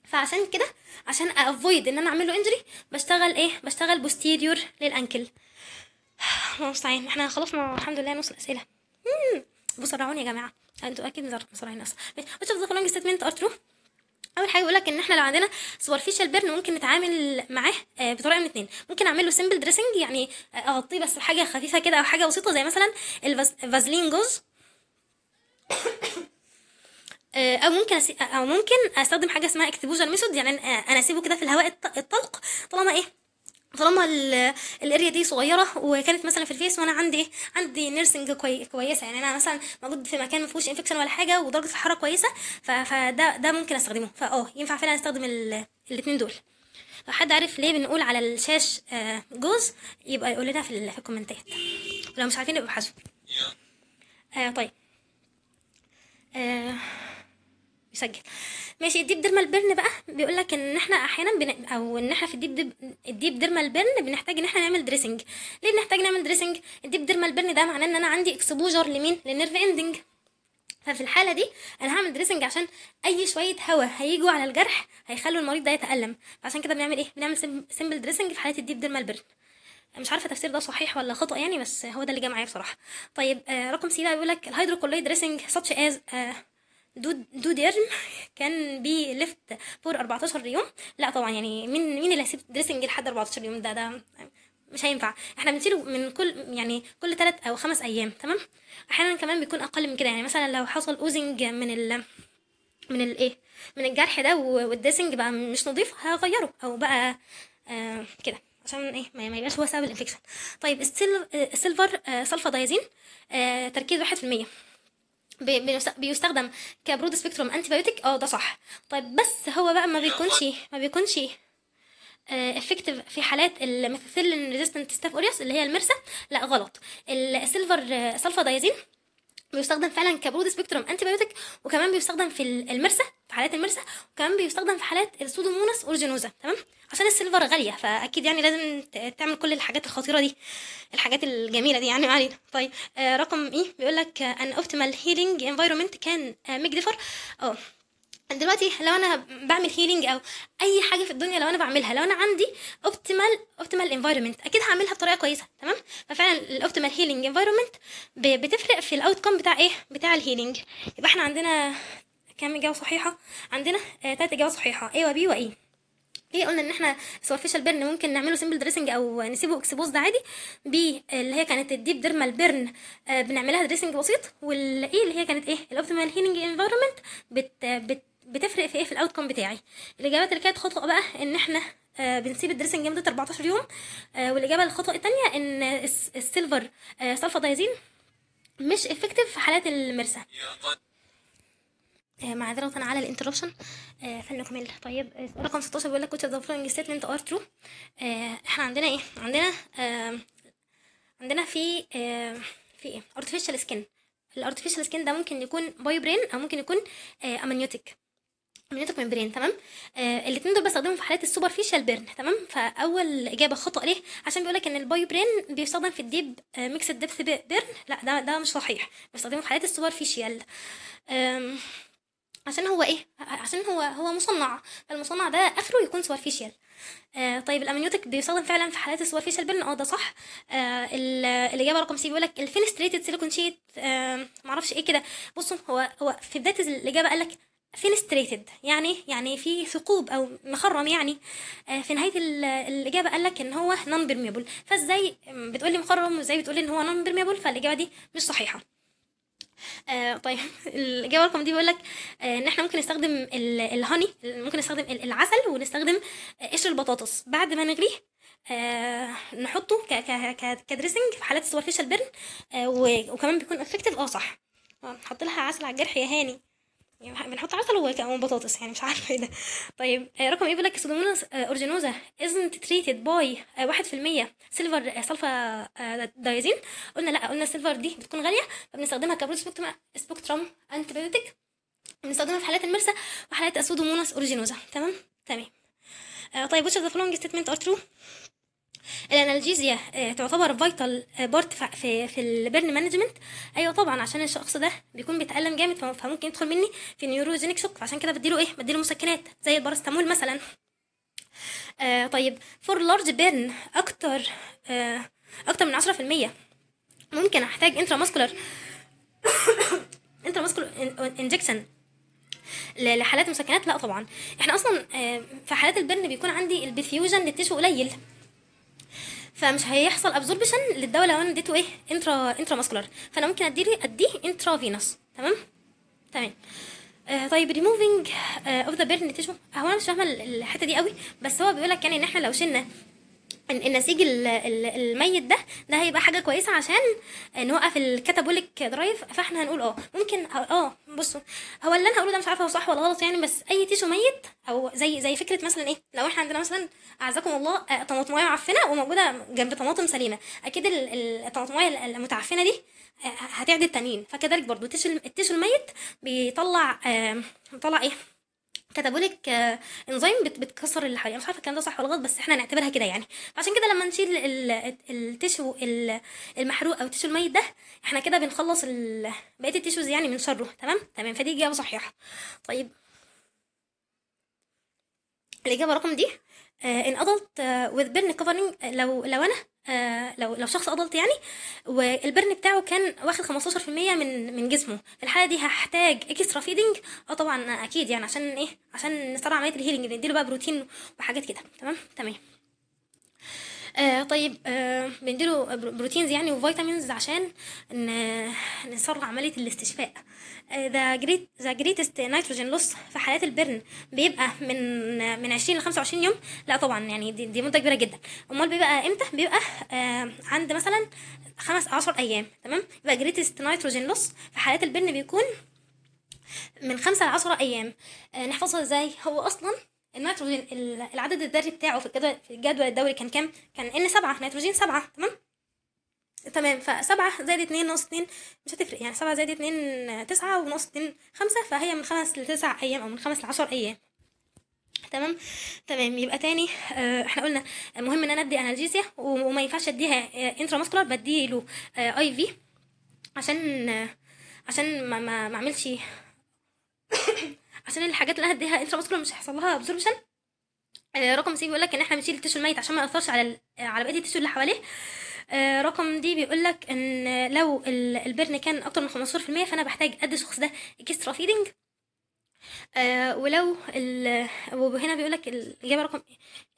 فعشان كده عشان افويد ان انا اعمل له انجري بشتغل ايه بشتغل بوستيريور للانكل مستعين احنا خلصنا الحمد لله نص الاسئله بصوا يا جماعه انتوا اكيد مصارعين اصلا بتشوف ذا لونج ستمنت ار ترو اول حاجه بقول لك ان احنا لو عندنا سوبرفيشال بيرن ممكن نتعامل معاه آه، بطريقه من اتنين ممكن اعمل له سمبل دريسنج يعني آه، اغطيه بس بحاجه خفيفه كده او حاجه بسيطه زي مثلا الفازلين جوز آه، او ممكن او ممكن استخدم حاجه اسمها اكسبوجر ميثود يعني انا اسيبه كده في الهواء الطلق طالما ايه طالما الاريا دي صغيره وكانت مثلا في الفيس وانا عندي إيه، عندي نيرسنج كوي كويسه يعني انا مثلا موجود في مكان ما فيهوش انفكشن ولا حاجه ودرجه الحراره كويسه فده ده ممكن استخدمه فاه ينفع فعلا استخدم الاثنين دول لو حد عارف ليه بنقول على الشاش آه، جوز يبقى يقول لنا في, الكومنتات لو مش عارفين يبقى ابحثوا آه طيب آه بيسجل ماشي الديب ديرمال بيرن بقى بيقول لك ان احنا احيانا بن... او ان احنا في الديب ديب... الديب ديرمال بيرن بنحتاج ان احنا نعمل دريسنج ليه بنحتاج نعمل دريسنج الديب ديرمال بيرن ده معناه ان انا عندي اكسبوجر لمين للنيرف اندنج ففي الحالة دي أنا هعمل دريسنج عشان أي شوية هوا هيجوا على الجرح هيخلوا المريض ده يتألم فعشان كده بنعمل إيه؟ بنعمل سمبل دريسنج في حالة الديب ديرمال بيرن مش عارفه التفسير ده صحيح ولا خطا يعني بس هو ده اللي جه معايا بصراحه طيب آه رقم سي بقى بيقول لك الهيدروكولويد دريسنج ساتش از آه دو ديرم كان بي ليفت فور 14 يوم لا طبعا يعني مين مين اللي هيسيب دريسنج لحد 14 يوم ده ده مش هينفع احنا بنشيله من كل يعني كل ثلاث او خمس ايام تمام احيانا كمان بيكون اقل من كده يعني مثلا لو حصل اوزنج من ال من الايه من الجرح ده والدريسنج بقى مش نظيف هغيره او بقى آه كده عشان ايه ما يبقاش هو سبب الانفكشن طيب السيلفر سلفا دايزين آه تركيز واحد في المية بيستخدم كبرود سبيكتروم انتيبيوتيك اه ده صح طيب بس هو بقى ما بيكونش ما بيكونش افكتيف آه، في حالات الميثيلين ريزيستنت ستاف اوريوس اللي هي المرسى لا غلط السيلفر آه، سلفا دايزين بيستخدم فعلا كبرود سبيكتروم انتيبيوتيك وكمان بيستخدم في المرسى في حالات المرسى وكمان بيستخدم في حالات السودومونس اورجينوزا تمام عشان السيلفر غاليه فاكيد يعني لازم تعمل كل الحاجات الخطيره دي الحاجات الجميله دي يعني علينا طيب آه رقم ايه بيقول لك ان اوبتيمال هيلينج انفايرمنت كان ميك ديفر اه دلوقتي لو انا بعمل هيلينج او اي حاجه في الدنيا لو انا بعملها لو انا عندي اوبتيمال اوبتيمال انفايرمنت اكيد هعملها بطريقه كويسه تمام ففعلا الاوبتيمال هيلينج انفايرمنت بتفرق في الاوت كوم بتاع ايه بتاع الهيلينج يبقى احنا عندنا كام إجابة صحيحة عندنا ثلاث آه، تلات إجابات صحيحة ايه وبي وايه ايه قلنا ان احنا سوارفيشال بيرن ممكن نعمله سيمبل دريسنج او نسيبه اكسبوزد عادي بي اللي هي كانت الديب ديرمال بيرن بنعملها دريسنج بسيط والاي اللي هي كانت ايه الاوبتيمال هيلينج انفايرمنت بتفرق في ايه في الاوتكم بتاعي الاجابات اللي كانت خطأ بقى ان احنا آه، بنسيب الدريسنج لمده 14 يوم آه، والاجابه الخطأ الثانيه ان السيلفر دايزين مش افكتيف في حالات المرسى آه، معذره على الانتروبشن آه، فلنكمل طيب آه، رقم 16 بيقول لك كوتش ذا فلوينج ستيتمنت ار ترو احنا عندنا ايه عندنا عندنا في في ايه artificial skin الارتفيشال سكن ده ممكن يكون باي برين او ممكن يكون امنيوتيك امنيوتيك ممبرين تمام آه الاثنين دول بستخدمهم في حالات السوبر فيشال بيرن تمام فاول اجابه خطا ليه عشان بيقولك ان الباي برين بيستخدم في الديب آه ميكس بيرن لا ده ده مش صحيح بيستخدمه في حالات السوبر فيشال آه عشان هو ايه عشان هو هو مصنع فالمصنع ده اخره يكون سوبرفيشال آه طيب الامنيوتك بيستخدم فعلا في حالات السوبرفيشال بيرن اه ده صح آه الاجابه رقم سي بيقول لك الفيلستريتد سيليكون شيت آه معرفش ايه كده بصوا هو هو في بدايه الاجابه قال لك فيلستريتد يعني يعني في ثقوب او مخرم يعني آه في نهايه الاجابه قال لك ان هو نون بيرميبل فازاي بتقولي مخرم وازاي بتقولي ان هو نون بيرميبل فالاجابه دي مش صحيحه آه، طيب الاجابه رقم دي بيقول لك آه، ان احنا ممكن نستخدم الهاني ممكن نستخدم العسل ونستخدم آه، قشر البطاطس بعد ما نغليه نحطه ك ك ك كدريسنج في حالات السوبرفيشال بيرن وكمان بيكون افكتيف اه صح آه نحط لها عسل على الجرح يا هاني بنحط عسل وبطاطس يعني مش عارفه ايه ده طيب آه، رقم ايه بيقول لك سودوموناس اورجينوزا ازنت تريتد باي 1% سيلفر سلفا دايزين قلنا لا قلنا السيلفر دي بتكون غاليه فبنستخدمها كبروس سبكترم انتي بنستخدمها في حالات المرسى وحالات اسودوموناس اورجينوزا تمام تمام آه، طيب وش ذا فلونج ستيتمنت ار ترو الانالجيزيا آه، تعتبر فايتال بارت في في البيرن مانجمنت ايوه طبعا عشان الشخص ده بيكون بيتالم جامد فممكن يدخل مني في نيوروجينيك شوك فعشان كده بديله ايه بديله مسكنات زي البارستامول مثلا آه طيب فور لارج بيرن اكتر آه اكتر من 10% ممكن احتاج انترا ماسكولار انترا ماسكولار انجكشن لحالات مسكنات لا طبعا احنا اصلا آه في حالات البرن بيكون عندي البيفيوجن للتشو قليل فمش هيحصل ابزوربشن للدواء لو انا اديته ايه انترا انترا ماسكولار فانا ممكن اديه اديه انترا فينس تمام تمام آه طيب ريموفينج اوف ذا بيرن تيشو هو انا مش فاهمه الحته دي قوي بس هو بيقول لك يعني ان احنا لو شلنا النسيج الميت ده ده هيبقى حاجه كويسه عشان نوقف الكاتابوليك درايف فاحنا هنقول اه ممكن اه بصوا هو اللي انا هقوله ده مش عارفه هو صح ولا غلط يعني بس اي تيشو ميت او زي زي فكره مثلا ايه لو احنا عندنا مثلا اعزكم الله آه، طماطمايه معفنه وموجوده جنب طماطم سليمه اكيد الطماطمايه المتعفنه دي آه، هتعدي التانيين فكذلك برضو التيشو الميت بيطلع بيطلع ايه كتبوا لك انزيم آه، بتكسر اللي مش عارفه الكلام ده صح ولا غلط بس احنا نعتبرها كده يعني فعشان كده لما نشيل التشو المحروق او التشو الميت ده احنا كده بنخلص بقيه التشوز يعني من شره تمام تمام فدي اجابه صحيحه طيب الاجابه رقم دي ان ادلت وذ بيرن كفرنج لو لو انا آه، لو لو شخص ادلت يعني والبرن بتاعه كان واخد 15% من من جسمه الحاله دي هحتاج اكسترا فيدنج اه طبعا اكيد يعني عشان ايه عشان نسرع عمليه الهيلنج نديله بقى بروتين وحاجات كده تمام تمام آه طيب آه بنديله بروتينز يعني وفيتامينز عشان نسرع عمليه الاستشفاء ذا جريت ذا جريتست نيتروجين لوس في حالات البرن بيبقى من من 20 ل 25 يوم لا طبعا يعني دي, دي مده كبيره جدا امال بيبقى امتى بيبقى آه عند مثلا خمس 10 ايام تمام يبقى جريتست نيتروجين لوس في حالات البرن بيكون من خمسة لعشرة أيام آه نحفظها ازاي هو أصلا النيتروجين العدد الذري بتاعه في الجدول في الجدول الدوري كان كام كان ان سبعة نيتروجين سبعة تمام تمام فسبعة زائد اتنين ناقص اتنين مش هتفرق يعني سبعة زائد اتنين تسعة وناقص اتنين خمسة فهي من خمس لتسع أيام أو من خمس لعشر أيام تمام تمام يبقى تاني آه احنا قلنا مهم ان انا ادي انالجيزيا وما ينفعش اديها انترا انتراماسكولار بديه له آه اي آه، في عشان آه عشان ما ما, ما اعملش عشان الحاجات اللي انا هديها انترا مش هيحصل لها ابزوربشن آه رقم سي بيقول لك ان احنا بنشيل التشو الميت عشان ما ياثرش على على بقيه التشو اللي حواليه آه رقم دي بيقول لك ان لو البرن كان اكتر من 15% فانا بحتاج ادي الشخص ده اكسترا فيدنج آه ولو ال... وهنا بيقول لك الاجابه رقم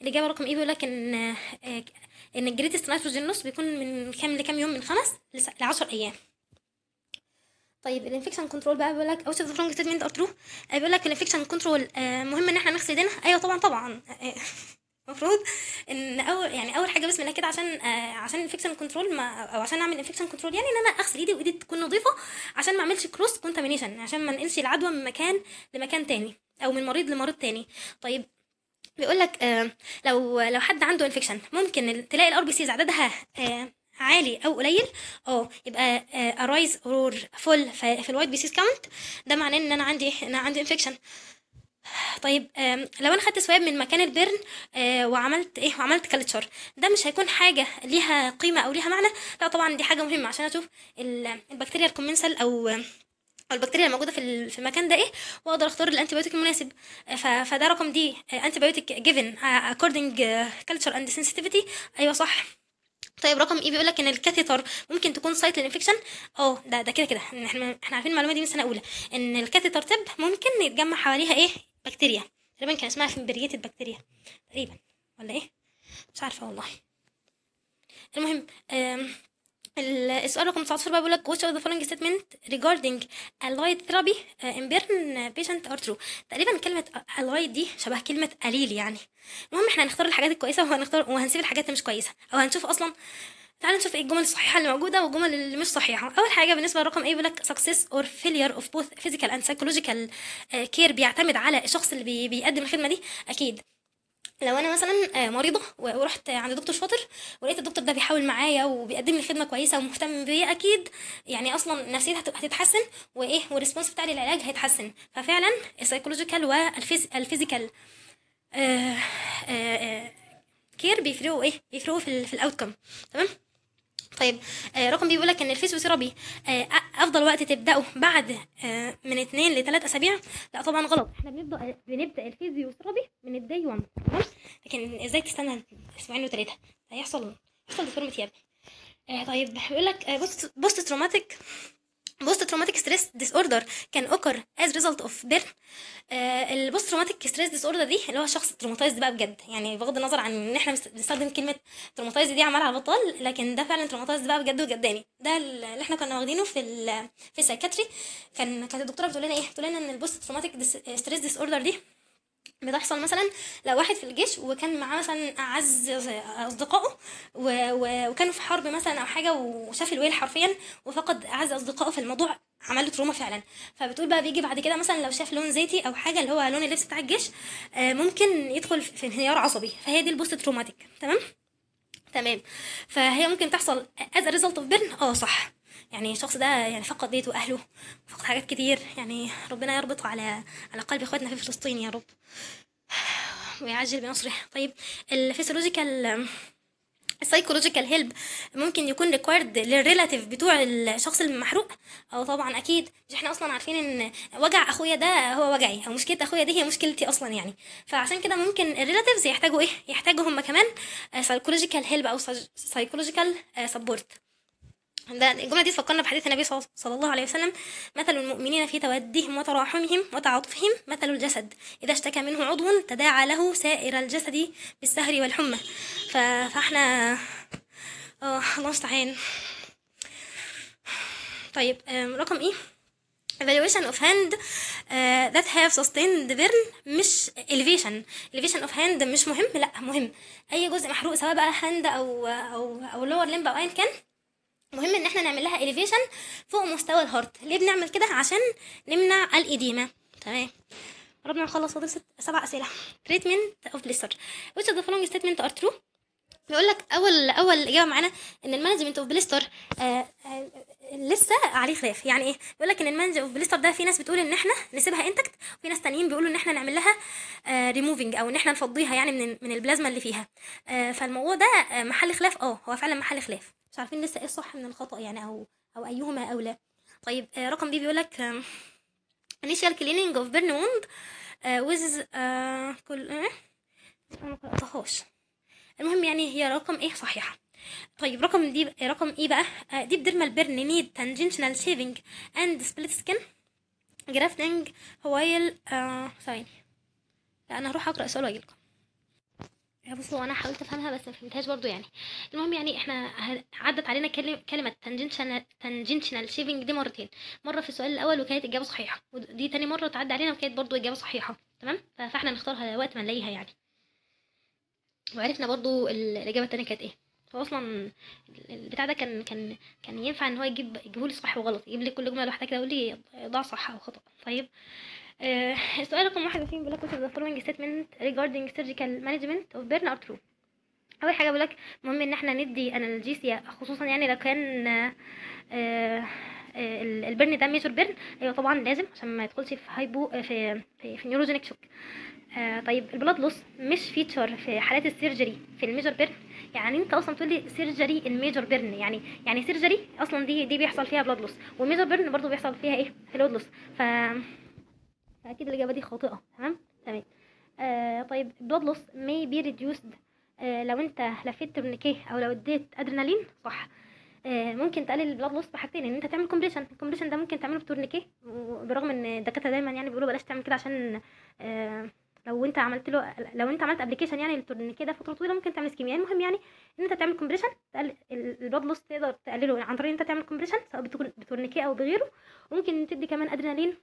الاجابه رقم ايه e بيقول لك ان آه ان الجريتست نيتروجين نص بيكون من كام لكام يوم من خمس لعشر ايام طيب الانفكشن كنترول بقى بيقول لك سيف ذا ستيتمنت ار ترو بيقول لك الانفكشن آه، كنترول مهم ان احنا نغسل ايدينا ايوه طبعا طبعا آه، آه، المفروض ان اول يعني اول حاجه بسم الله كده عشان آه عشان الانفكشن كنترول ما او عشان اعمل انفكشن كنترول يعني ان انا اغسل ايدي وايدي تكون نظيفه عشان ما اعملش كروس كونتامينيشن عشان ما انقلش العدوى من مكان لمكان تاني او من مريض لمريض تاني طيب بيقول لك آه لو لو حد عنده انفكشن ممكن تلاقي الار بي سيز عددها آه عالي او قليل اه يبقى ارايز اور فول في الوايت بيسيس كاونت ده معناه ان انا عندي انا عندي انفكشن طيب لو انا خدت سواب من مكان البرن آه، وعملت ايه وعملت كالتشر ده مش هيكون حاجه ليها قيمه او ليها معنى لا طبعا دي حاجه مهمه عشان اشوف البكتيريا الكومنسال او البكتيريا الموجوده في في المكان ده ايه واقدر اختار الانتيبيوتيك المناسب فده رقم دي انتيبيوتيك جيفن اكوردنج كلتشر اند سنسيتيفيتي ايوه صح طيب رقم ايه e بيقول لك ان الكاثيتر ممكن تكون سايت للانفكشن اه ده ده كده كده احنا احنا عارفين المعلومه دي من سنه اولى ان الكاثيتر تب ممكن يتجمع حواليها ايه بكتيريا تقريبا كان اسمها فيمبريتد بكتيريا تقريبا ولا ايه مش عارفه والله المهم السؤال رقم 19 بقى بيقول لك which of the following statement regarding allied therapy uh, in burn uh, patient are true تقريبا كلمة allied دي شبه كلمة قليل يعني المهم احنا هنختار الحاجات الكويسة وهنختار وهنسيب الحاجات اللي مش كويسة او هنشوف اصلا تعالى نشوف ايه الجمل الصحيحه اللي موجوده والجمل اللي مش صحيحه اول حاجه بالنسبه لرقم ايه بيقول لك success or failure of both physical and psychological uh, care بيعتمد على الشخص اللي بيقدم الخدمه دي اكيد لو انا مثلا آه، مريضه ورحت عند دكتور شاطر ولقيت الدكتور ده بيحاول معايا وبيقدم لي خدمه كويسه ومهتم بيا اكيد يعني اصلا نفسيتي هتتحسن وايه والريسبونس بتاعي للعلاج هيتحسن ففعلا السايكولوجيكال والفيزيكال كير بيفرقوا ايه بيفرقوا في الاوتكم تمام طيب آه، رقم بي بيقول لك ان الفيزيوثيرابي آه، افضل وقت تبداه بعد آه، من اثنين لثلاث اسابيع لا طبعا غلط احنا بنبدا بنبدا الفيزيوثيرابي من الداي 1 تمام لكن ازاي تستنى اسبوعين وثلاثه هيحصل هيحصل دكتور متياب طيب بيقول لك بوست بوست تروماتيك بوست تروماتيك ستريس ديس اوردر كان اوكر از ريزلت اوف بيرن البوست تروماتيك ستريس ديس اوردر دي اللي هو شخص تروماتايزد بقى بجد يعني بغض النظر عن ان احنا بنستخدم كلمه تروماتايز دي عمال على بطال لكن ده فعلا تروماتايزد بقى بجد وجداني ده اللي احنا كنا واخدينه في في السايكاتري كان كانت الدكتوره بتقول لنا ايه بتقول لنا ان البوست تروماتيك ستريس ديس اوردر دي بتحصل مثلا لو واحد في الجيش وكان معاه مثلا اعز اصدقائه وكانوا في حرب مثلا او حاجه وشاف الويل حرفيا وفقد اعز اصدقائه في الموضوع عمل له تروما فعلا فبتقول بقى بيجي بعد كده مثلا لو شاف لون زيتي او حاجه اللي هو لون اللبس بتاع الجيش آه، ممكن يدخل في انهيار عصبي فهي دي البوست تروماتيك تمام تمام فهي ممكن تحصل از ريزلت اوف بيرن اه صح يعني الشخص ده يعني فقد بيته واهله فقد حاجات كتير يعني ربنا يربطه على على قلب اخواتنا في فلسطين يا رب ويعجل بنصره طيب الفيسيولوجيكال السايكولوجيكال هيلب ممكن يكون ريكوارد للريلاتيف بتوع الشخص المحروق او طبعا اكيد مش احنا اصلا عارفين ان وجع اخويا ده هو وجعي او مشكله اخويا دي هي مشكلتي اصلا يعني فعشان كده ممكن الريلاتيفز يحتاجوا ايه يحتاجوا هم كمان سايكولوجيكال هيلب او سايكولوجيكال آه، سبورت ده الجمله دي تفكرنا بحديث النبي صلى الله عليه وسلم مثل المؤمنين في تودهم وتراحمهم وتعاطفهم مثل الجسد اذا اشتكى منه عضو تداعى له سائر الجسد بالسهر والحمى ف... فاحنا اه الله المستعان طيب رقم ايه evaluation of hand uh, that have sustained burn مش elevation elevation of hand مش مهم لا مهم اي جزء محروق سواء بقى hand او او او lower limb او ايا كان مهم ان احنا نعمل لها اليفيشن فوق مستوى الهارت ليه بنعمل كده عشان نمنع الايديما تمام ربنا نخلص فاضل ست سبع اسئله تريتمنت اوف بليستر which ذا the ستيتمنت ار ترو بيقول لك اول اول اجابه معانا ان المانجمنت اوف آه، بليستر آه، لسه عليه خلاف يعني ايه بيقول لك ان المانج اوف بليستر ده في ناس بتقول ان احنا نسيبها انتكت وفي ناس تانيين بيقولوا ان احنا نعمل لها ريموفنج آه، او ان احنا نفضيها يعني من من البلازما اللي فيها فالموضوع ده محل خلاف اه هو فعلا محل خلاف مش عارفين لسه ايه الصح من الخطأ يعني او او ايهما اولى طيب آه، رقم بي بيقول لك آه، initial cleaning of burn wound آه، with كل ايه ما قرأتهاش المهم يعني هي رقم ايه صحيحه طيب رقم دي رقم ايه بقى دي ديرمال بيرن نيد تانجنشنال شيفنج اند سبليت سكن جرافتنج هوايل ثواني آه لا انا هروح اقرا السؤال واجيلكم بصوا انا حاولت افهمها بس ما فهمتهاش برضو يعني المهم يعني احنا عدت علينا كلمه تانجنشنال شيفنج دي مرتين مره في السؤال الاول وكانت اجابه صحيحه ودي تاني مره تعدي علينا وكانت برضو اجابه صحيحه تمام فاحنا نختارها وقت ما نلاقيها يعني وعرفنا برضو الاجابه التانيه كانت ايه هو اصلا البتاع ده كان كان كان ينفع ان هو يجيب يجيبه لي صح وغلط يجيب لي كل جمله لوحدها كده يقول لي ده صح او خطا طيب آه، السؤال رقم واحد وعشرين بيقول لك وات ذا فولوينج ستيتمنت ريجاردنج سيرجيكال مانجمنت اوف بيرن ار ترو اول حاجه بيقول لك مهم ان احنا ندي انالجيسيا خصوصا يعني لو كان آه، آه، البرن ده ميجور بيرن ايوه طبعا لازم عشان ما يدخلش في هايبو في في, في نيوروجينيك شوك آه طيب البلاد لوس مش فيتشر في حالات السيرجري في الميجور بيرن يعني انت اصلا تقول لي سيرجري الميجور بيرن يعني يعني سيرجري اصلا دي دي بيحصل فيها بلاد لوس والميجور بيرن برضو بيحصل فيها ايه فلويد لوس ف اكيد الاجابه دي خاطئه تمام تمام آه طيب blood loss may be reduced آه لو انت لفيت تورنيكيه او لو اديت ادرينالين صح آه ممكن تقلل البلاد لوس بحاجتين ان انت تعمل كومبريشن الكومبريشن ده ممكن تعمله بتورنيكيه برغم ان الدكاتره دايما يعني بيقولوا بلاش تعمل كده عشان آه لو انت عملت له لو انت عملت ابلكيشن يعني للتورنيكيه ده فتره طويله ممكن تعمل سكيميا يعني المهم يعني ان انت تعمل كومبريشن البلاد لوس تقدر تقلله عن طريق ان انت تعمل كومبريشن سواء بتورنيكيه او بغيره ممكن تدي كمان ادرينالين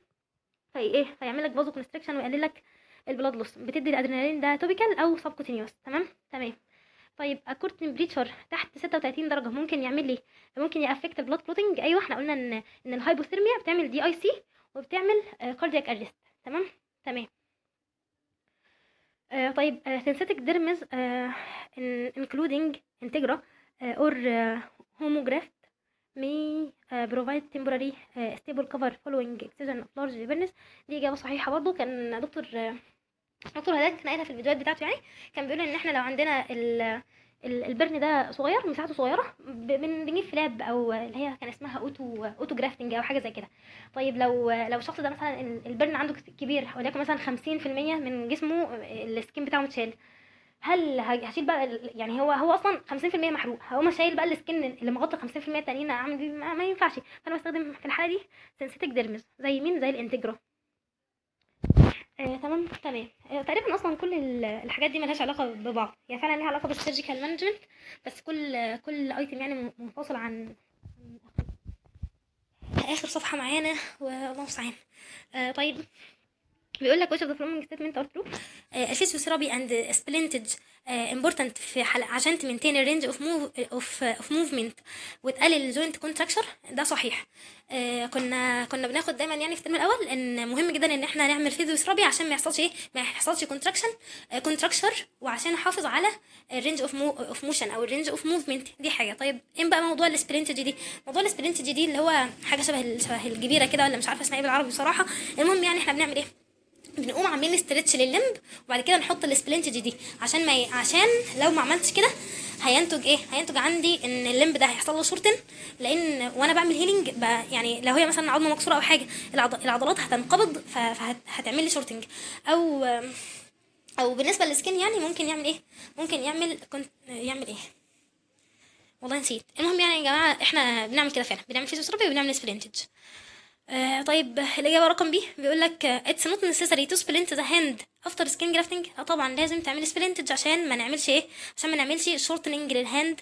في ايه هيعمل لك فازو كونستريكشن ويقلل لك البلاد لوس بتدي الادرينالين ده توبيكال او سب كوتينيوس تمام تمام طيب اكورت تمبريتشر تحت 36 درجه ممكن يعمل لي ممكن يافكت البلاد كلوتنج ايوه احنا قلنا ان ان الهايبوثيرميا بتعمل دي اي سي وبتعمل كاردياك آه، اريست تمام تمام آه طيب سينثيتك ديرمز انكلودنج انتجرا اور هوموجراف may uh, provide temporary uh, stable cover following excision of large burns دي إجابة صحيحة برضو كان دكتور آه، دكتور هداد كان قايلها في الفيديوهات بتاعته يعني كان بيقول ان احنا لو عندنا ال البرن ده صغير مساحته صغيره بنجيب فلاب او اللي هي كان اسمها اوتو اوتو جرافتنج او حاجه زي كده طيب لو لو الشخص ده مثلا البرن عنده كبير وليكن مثلا 50% من جسمه آه، السكين بتاعه متشال هل هشيل بقى يعني هو هو اصلا 50% محروق هقوم شايل بقى السكن اللي مغطى 50% التانيين اعمل دي ما ينفعش فانا بستخدم في الحاله دي سنسيتك ديرمز زي مين زي الانتجرا آه، تمام تمام آه، تقريبا اصلا كل الحاجات دي ملهاش علاقه ببعض يعني فعلا ليها علاقه بالسيرجيكال مانجمنت بس كل كل ايتم يعني منفصل عن اخر صفحه معانا والله مستعان آه طيب بيقول لك وش اوف ذا فلومينج ستيتمنت ار ترو الفيس سرابي اند سبلنتج امبورتنت في حلقه عشان تمنتين الرينج اوف موف اوف اوف موفمنت وتقلل الجوينت كونتراكشر ده صحيح uh, كنا كنا بناخد دايما يعني في الترم الاول ان مهم جدا ان احنا نعمل فيزيوثيرابي عشان ما يحصلش ايه ما يحصلش كونتراكشن كونتراكشر uh, وعشان احافظ على الرينج اوف اوف موشن او الرينج اوف موفمنت دي حاجه طيب ايه بقى موضوع السبلنتج دي موضوع السبلنتج دي اللي هو حاجه شبه شبه الكبيره كده ولا مش عارفه اسمها ايه بالعربي بصراحه المهم يعني احنا بنعمل ايه بنقوم عاملين استرتش لللمب وبعد كده نحط السبلنتج دي عشان ما ي... عشان لو ما عملتش كده هينتج ايه هينتج عندي ان اللمب ده هيحصل له شورتن لان وانا بعمل هيلينج ب... يعني لو هي مثلا عظمه مكسوره او حاجه العض... العضلات هتنقبض فهتعمل فهت... لي شورتنج او او بالنسبه للسكين يعني ممكن يعمل ايه ممكن يعمل كنت... يعمل ايه والله نسيت المهم يعني يا جماعه احنا بنعمل كده فعلا بنعمل فيزيوثيرابي وبنعمل سبلنتج آه طيب الإجابة رقم بي بيقول لك اتس نوت نسيسري تو سبلنت ذا هاند افتر سكين جرافتنج اه طبعا لازم تعمل سبلنتج عشان ما نعملش ايه عشان ما نعملش شورتنج للهاند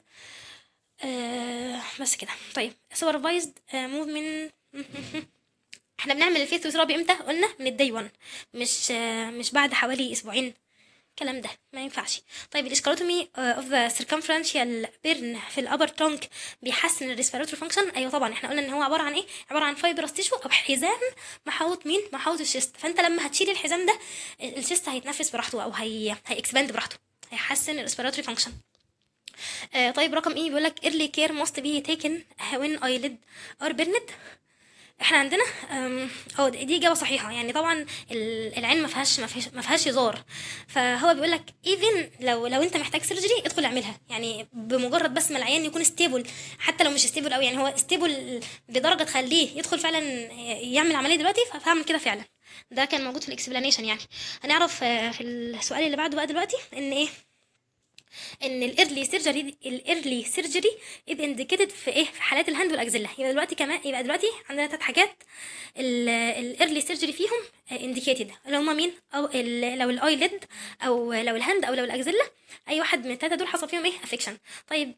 آه بس كده طيب سوبرفايزد آه، موفمنت احنا بنعمل الفيث وثيرابي امتى قلنا من الدي 1 مش آه مش بعد حوالي اسبوعين الكلام ده ما ينفعش طيب الاسكاروتومي اوف ذا سيركمفرنشال بيرن في الابر ترونك بيحسن الريسبيراتوري فانكشن ايوه طبعا احنا قلنا ان هو عباره عن ايه عباره عن فايبرس تيشو او حزام محاوط مين محاوط الشيست فانت لما هتشيل الحزام ده الشيست هيتنفس براحته او هي هيكسباند براحته هيحسن الريسبيراتوري فانكشن آه طيب رقم ايه بيقول لك early care must be taken when ايليد or burned احنا عندنا اه دي اجابه صحيحه يعني طبعا العين ما فيهاش ما فيهاش هزار فهو بيقول لك ايفن لو لو انت محتاج سيرجري ادخل اعملها يعني بمجرد بس ما العيان يكون ستيبل حتى لو مش ستيبل او يعني هو ستيبل لدرجه تخليه يدخل فعلا يعمل عمليه دلوقتي فهعمل كده فعلا ده كان موجود في الاكسبلانيشن يعني هنعرف آه، في السؤال اللي بعده بقى دلوقتي ان ايه ان الايرلي سيرجري الايرلي سيرجري از انديكيتد في ايه في حالات الهاند والاكزيلا يبقى دلوقتي كمان يبقى دلوقتي عندنا ثلاث حاجات الايرلي سيرجري فيهم انديكيتد اللي هما مين او لو الايليد او لو الهاند او لو الاجزيلا اي واحد من الثلاثه دول حصل فيهم ايه افكشن طيب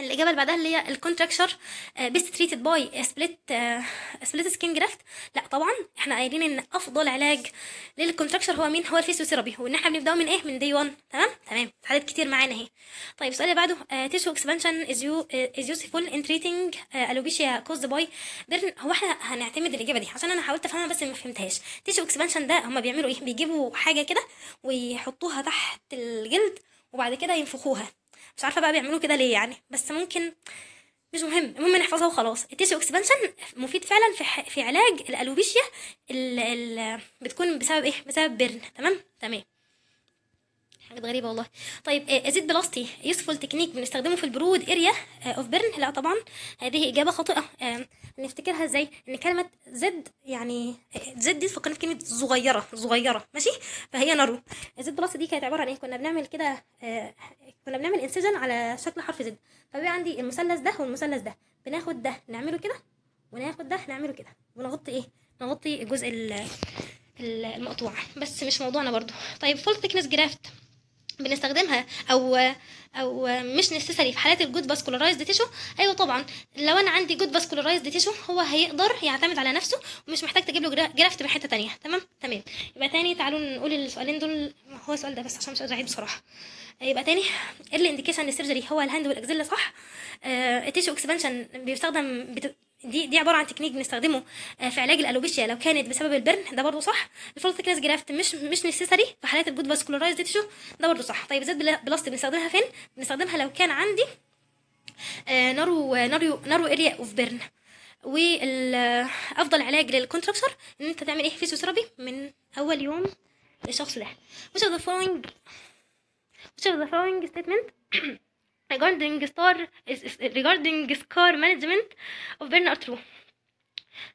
الاجابه اللي بعدها اللي هي الكونتراكشر بيست تريتد باي سبليت سبليت سكين جرافت لا طبعا احنا قايلين ان افضل علاج للكونتراكشر هو مين هو الفيزيوثيرابي وان احنا بنبداه من ايه من دي 1 تمام تمام حاجات كتير معانا اهي طيب السؤال اللي بعده تيشو اكسبانشن از يو از يوسفول ان تريتنج الوبيشيا كوز باي هو احنا هنعتمد الاجابه دي عشان انا حاولت افهمها بس ما فهمتهاش تيشو اكسبانشن ده هما بيعملوا ايه بيجيبوا حاجه كده ويحطوها تحت الجلد وبعد كده ينفخوها مش عارفه بقى بيعملوا كده ليه يعني بس ممكن مش مهم المهم نحفظها وخلاص التيشو اكسبانشن مفيد فعلا في, ح... في علاج الالوبيشيا اللي بتكون بسبب ايه بسبب بيرن تمام تمام حاجات غريبه والله طيب آه، ازيد بلاستي يوسفول تكنيك بنستخدمه في البرود اريا اوف بيرن لا طبعا هذه اجابه خاطئه آه، نفتكرها ازاي ان كلمه زد يعني آه، زد دي فكرنا في كلمه صغيره صغيره ماشي فهي نارو زد بلاستي دي كانت عباره عن ايه كنا بنعمل كده كنا بنعمل انسجن على شكل حرف زد فبيبقى عندي المثلث ده والمثلث ده بناخد ده نعمله كده وناخد ده نعمله كده ونغطي ايه نغطي الجزء المقطوع بس مش موضوعنا برضو طيب فول تكنس جرافت بنستخدمها او او مش نسيسري في حالات الجود فاسكولارايزد تيشو ايوه طبعا لو انا عندي جود فاسكولارايزد تيشو هو هيقدر يعتمد على نفسه ومش محتاج تجيب له جرافت من حته ثانيه تمام تمام يبقى تاني تعالوا نقول السؤالين دول هو السؤال ده بس عشان مش قادره اعيد بصراحه يبقى تاني ايه انديكيشن للسيرجري هو الهاند والاكزيلا صح التيشو آه، اكسبانشن بيستخدم دي دي عباره عن تكنيك بنستخدمه آه، في علاج الالوبيشيا لو كانت بسبب البرن ده برضه صح الفولت جرافت مش مش نسيسري في حالات الجود فاسكولارايز تشو ده برضه صح طيب زيت بلاست بنستخدمها فين بنستخدمها لو كان عندي نارو نارو نارو اريا اوف بيرن وافضل علاج للكونتراكشر ان انت تعمل ايه فيزيوثيرابي من اول يوم للشخص ده وش ذا the وش ذا of the regarding star regarding scar management of burnout true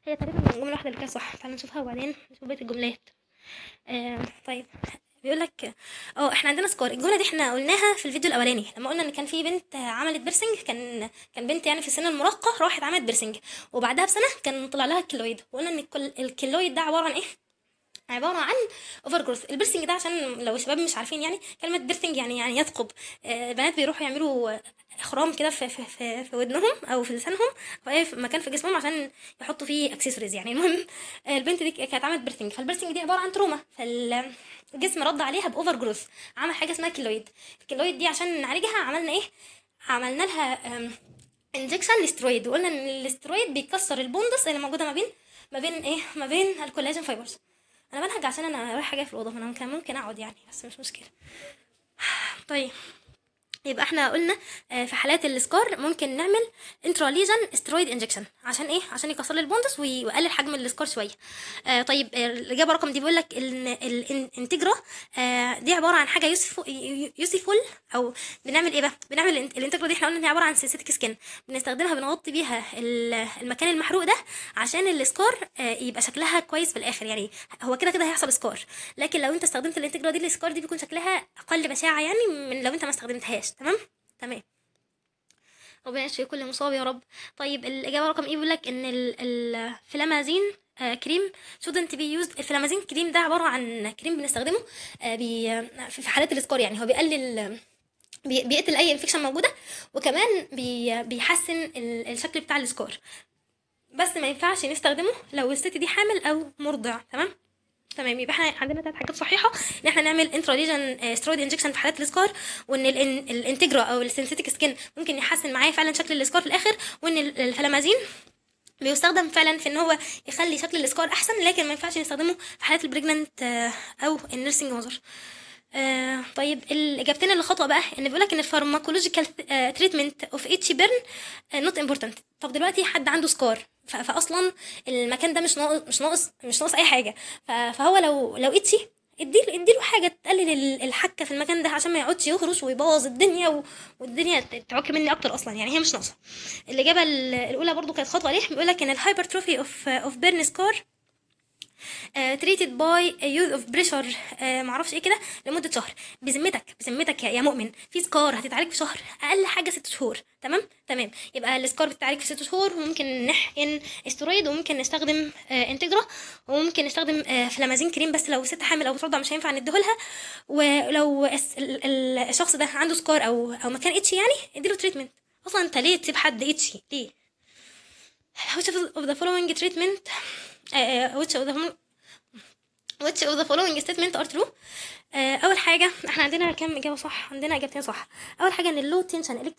هي تقريبا جملة واحدة اللي كانت صح تعالى نشوفها وبعدين نشوف بقية الجملات آه طيب بيقول لك اه احنا عندنا سكار الجمله دي احنا قلناها في الفيديو الاولاني لما قلنا ان كان في بنت عملت بيرسنج كان كان بنت يعني في سن المراهقه راحت عملت بيرسنج وبعدها بسنه كان طلع لها الكيلويد وقلنا ان الكيلويد ده عباره عن ايه عباره عن اوفر جروث البيرسنج ده عشان لو الشباب مش عارفين يعني كلمه بيرسنج يعني يعني يثقب البنات آه، بيروحوا يعملوا اخرام كده في في في, في ودنهم او في لسانهم او اي مكان في جسمهم عشان يحطوا فيه اكسسوارز يعني المهم آه، البنت دي كانت عملت بيرسنج فالبيرسنج دي عباره عن تروما فالجسم رد عليها باوفر جروث عمل حاجه اسمها كيلويد الكيلويد دي عشان نعالجها عملنا ايه عملنا لها انجكشن لسترويد وقلنا ان الاسترويد بيكسر البوندس اللي موجوده ما بين ما بين ايه ما بين الكولاجين فايبرز انا بنهج عشان انا رايحه جايه في الاوضه فانا كان ممكن اقعد يعني بس مش مشكله طيب يبقى احنا قلنا آه، في حالات السكار ممكن نعمل انتراليجن سترويد انجكشن عشان ايه عشان يكسر لي البوندس ويقلل حجم السكار شويه آه، طيب آه، الاجابه رقم دي بيقول لك ان الانتجرا دي عباره عن حاجه يوسف يوسفول او بنعمل ايه بقى بنعمل الانتجرا دي احنا قلنا ان هي عباره عن سيسيتك سكن بنستخدمها بنغطي بيها المكان المحروق ده عشان السكار يبقى شكلها كويس في الاخر يعني هو كده كده هيحصل سكار لكن لو انت استخدمت الانتجرا دي السكار دي بيكون شكلها اقل بشاعه يعني من لو انت ما استخدمتهاش تمام تمام ربنا يشفي كل مصاب يا رب طيب الاجابه رقم ايه بيقول لك ان الفلامازين آه كريم شودنت بي يوزد الفلامازين كريم ده عباره عن كريم بنستخدمه آه بي في حالات الاسكار يعني هو بيقلل بي بيقتل اي انفكشن موجوده وكمان بي بيحسن الشكل بتاع الاسكار بس ما ينفعش نستخدمه لو الست دي حامل او مرضع تمام تمام يبقى احنا عندنا ثلاث حاجات صحيحه ان احنا نعمل انتروديجن استرويد انجكشن في حالات السكار وان الانتجرا او السنسيتيك سكين ممكن يحسن معايا فعلا شكل السكار في الاخر وان الفلامازين بيستخدم فعلا في ان هو يخلي شكل السكار احسن لكن ما ينفعش نستخدمه في حالات البريجننت آه، او النيرسينج وزر آه طيب الاجابتين اللي خطا بقى ان بيقول لك ان الفارماكولوجيكال تريتمنت اوف اتش بيرن نوت امبورتنت طب دلوقتي حد عنده سكار فاصلا المكان ده مش ناقص مش ناقص مش ناقص اي حاجه فهو لو لو اتشي اديله اديله حاجه تقلل الحكه في المكان ده عشان ما يقعدش يهرس ويبوظ الدنيا والدنيا تعك مني اكتر اصلا يعني هي مش ناقصه الاجابه الاولى برضو كانت خطوه ليه بيقول لك ان الهايبرتروفي اوف اوف بيرن سكور تريتد باي يوز اوف بريشر معرفش ايه كده لمده شهر بذمتك بذمتك يا مؤمن في سكار هتتعالج في شهر اقل حاجه ست شهور تمام تمام يبقى السكار بتتعالج في ست شهور وممكن نحقن استرويد وممكن نستخدم آه، انتجرا وممكن نستخدم آه، فلامازين كريم بس لو ست حامل او بترضع مش هينفع نديهولها ولو الشخص ده عنده سكار او او مكان اتشي يعني اديله تريتمنت اصلا انت ليه تسيب حد اتشي ليه؟ Which اوف ذا فولوينج تريتمنت آه، آه، which of the which of the following statement are true آه، اول حاجه احنا عندنا كام اجابه صح عندنا اجابتين صح اول حاجه ان اللو تنشن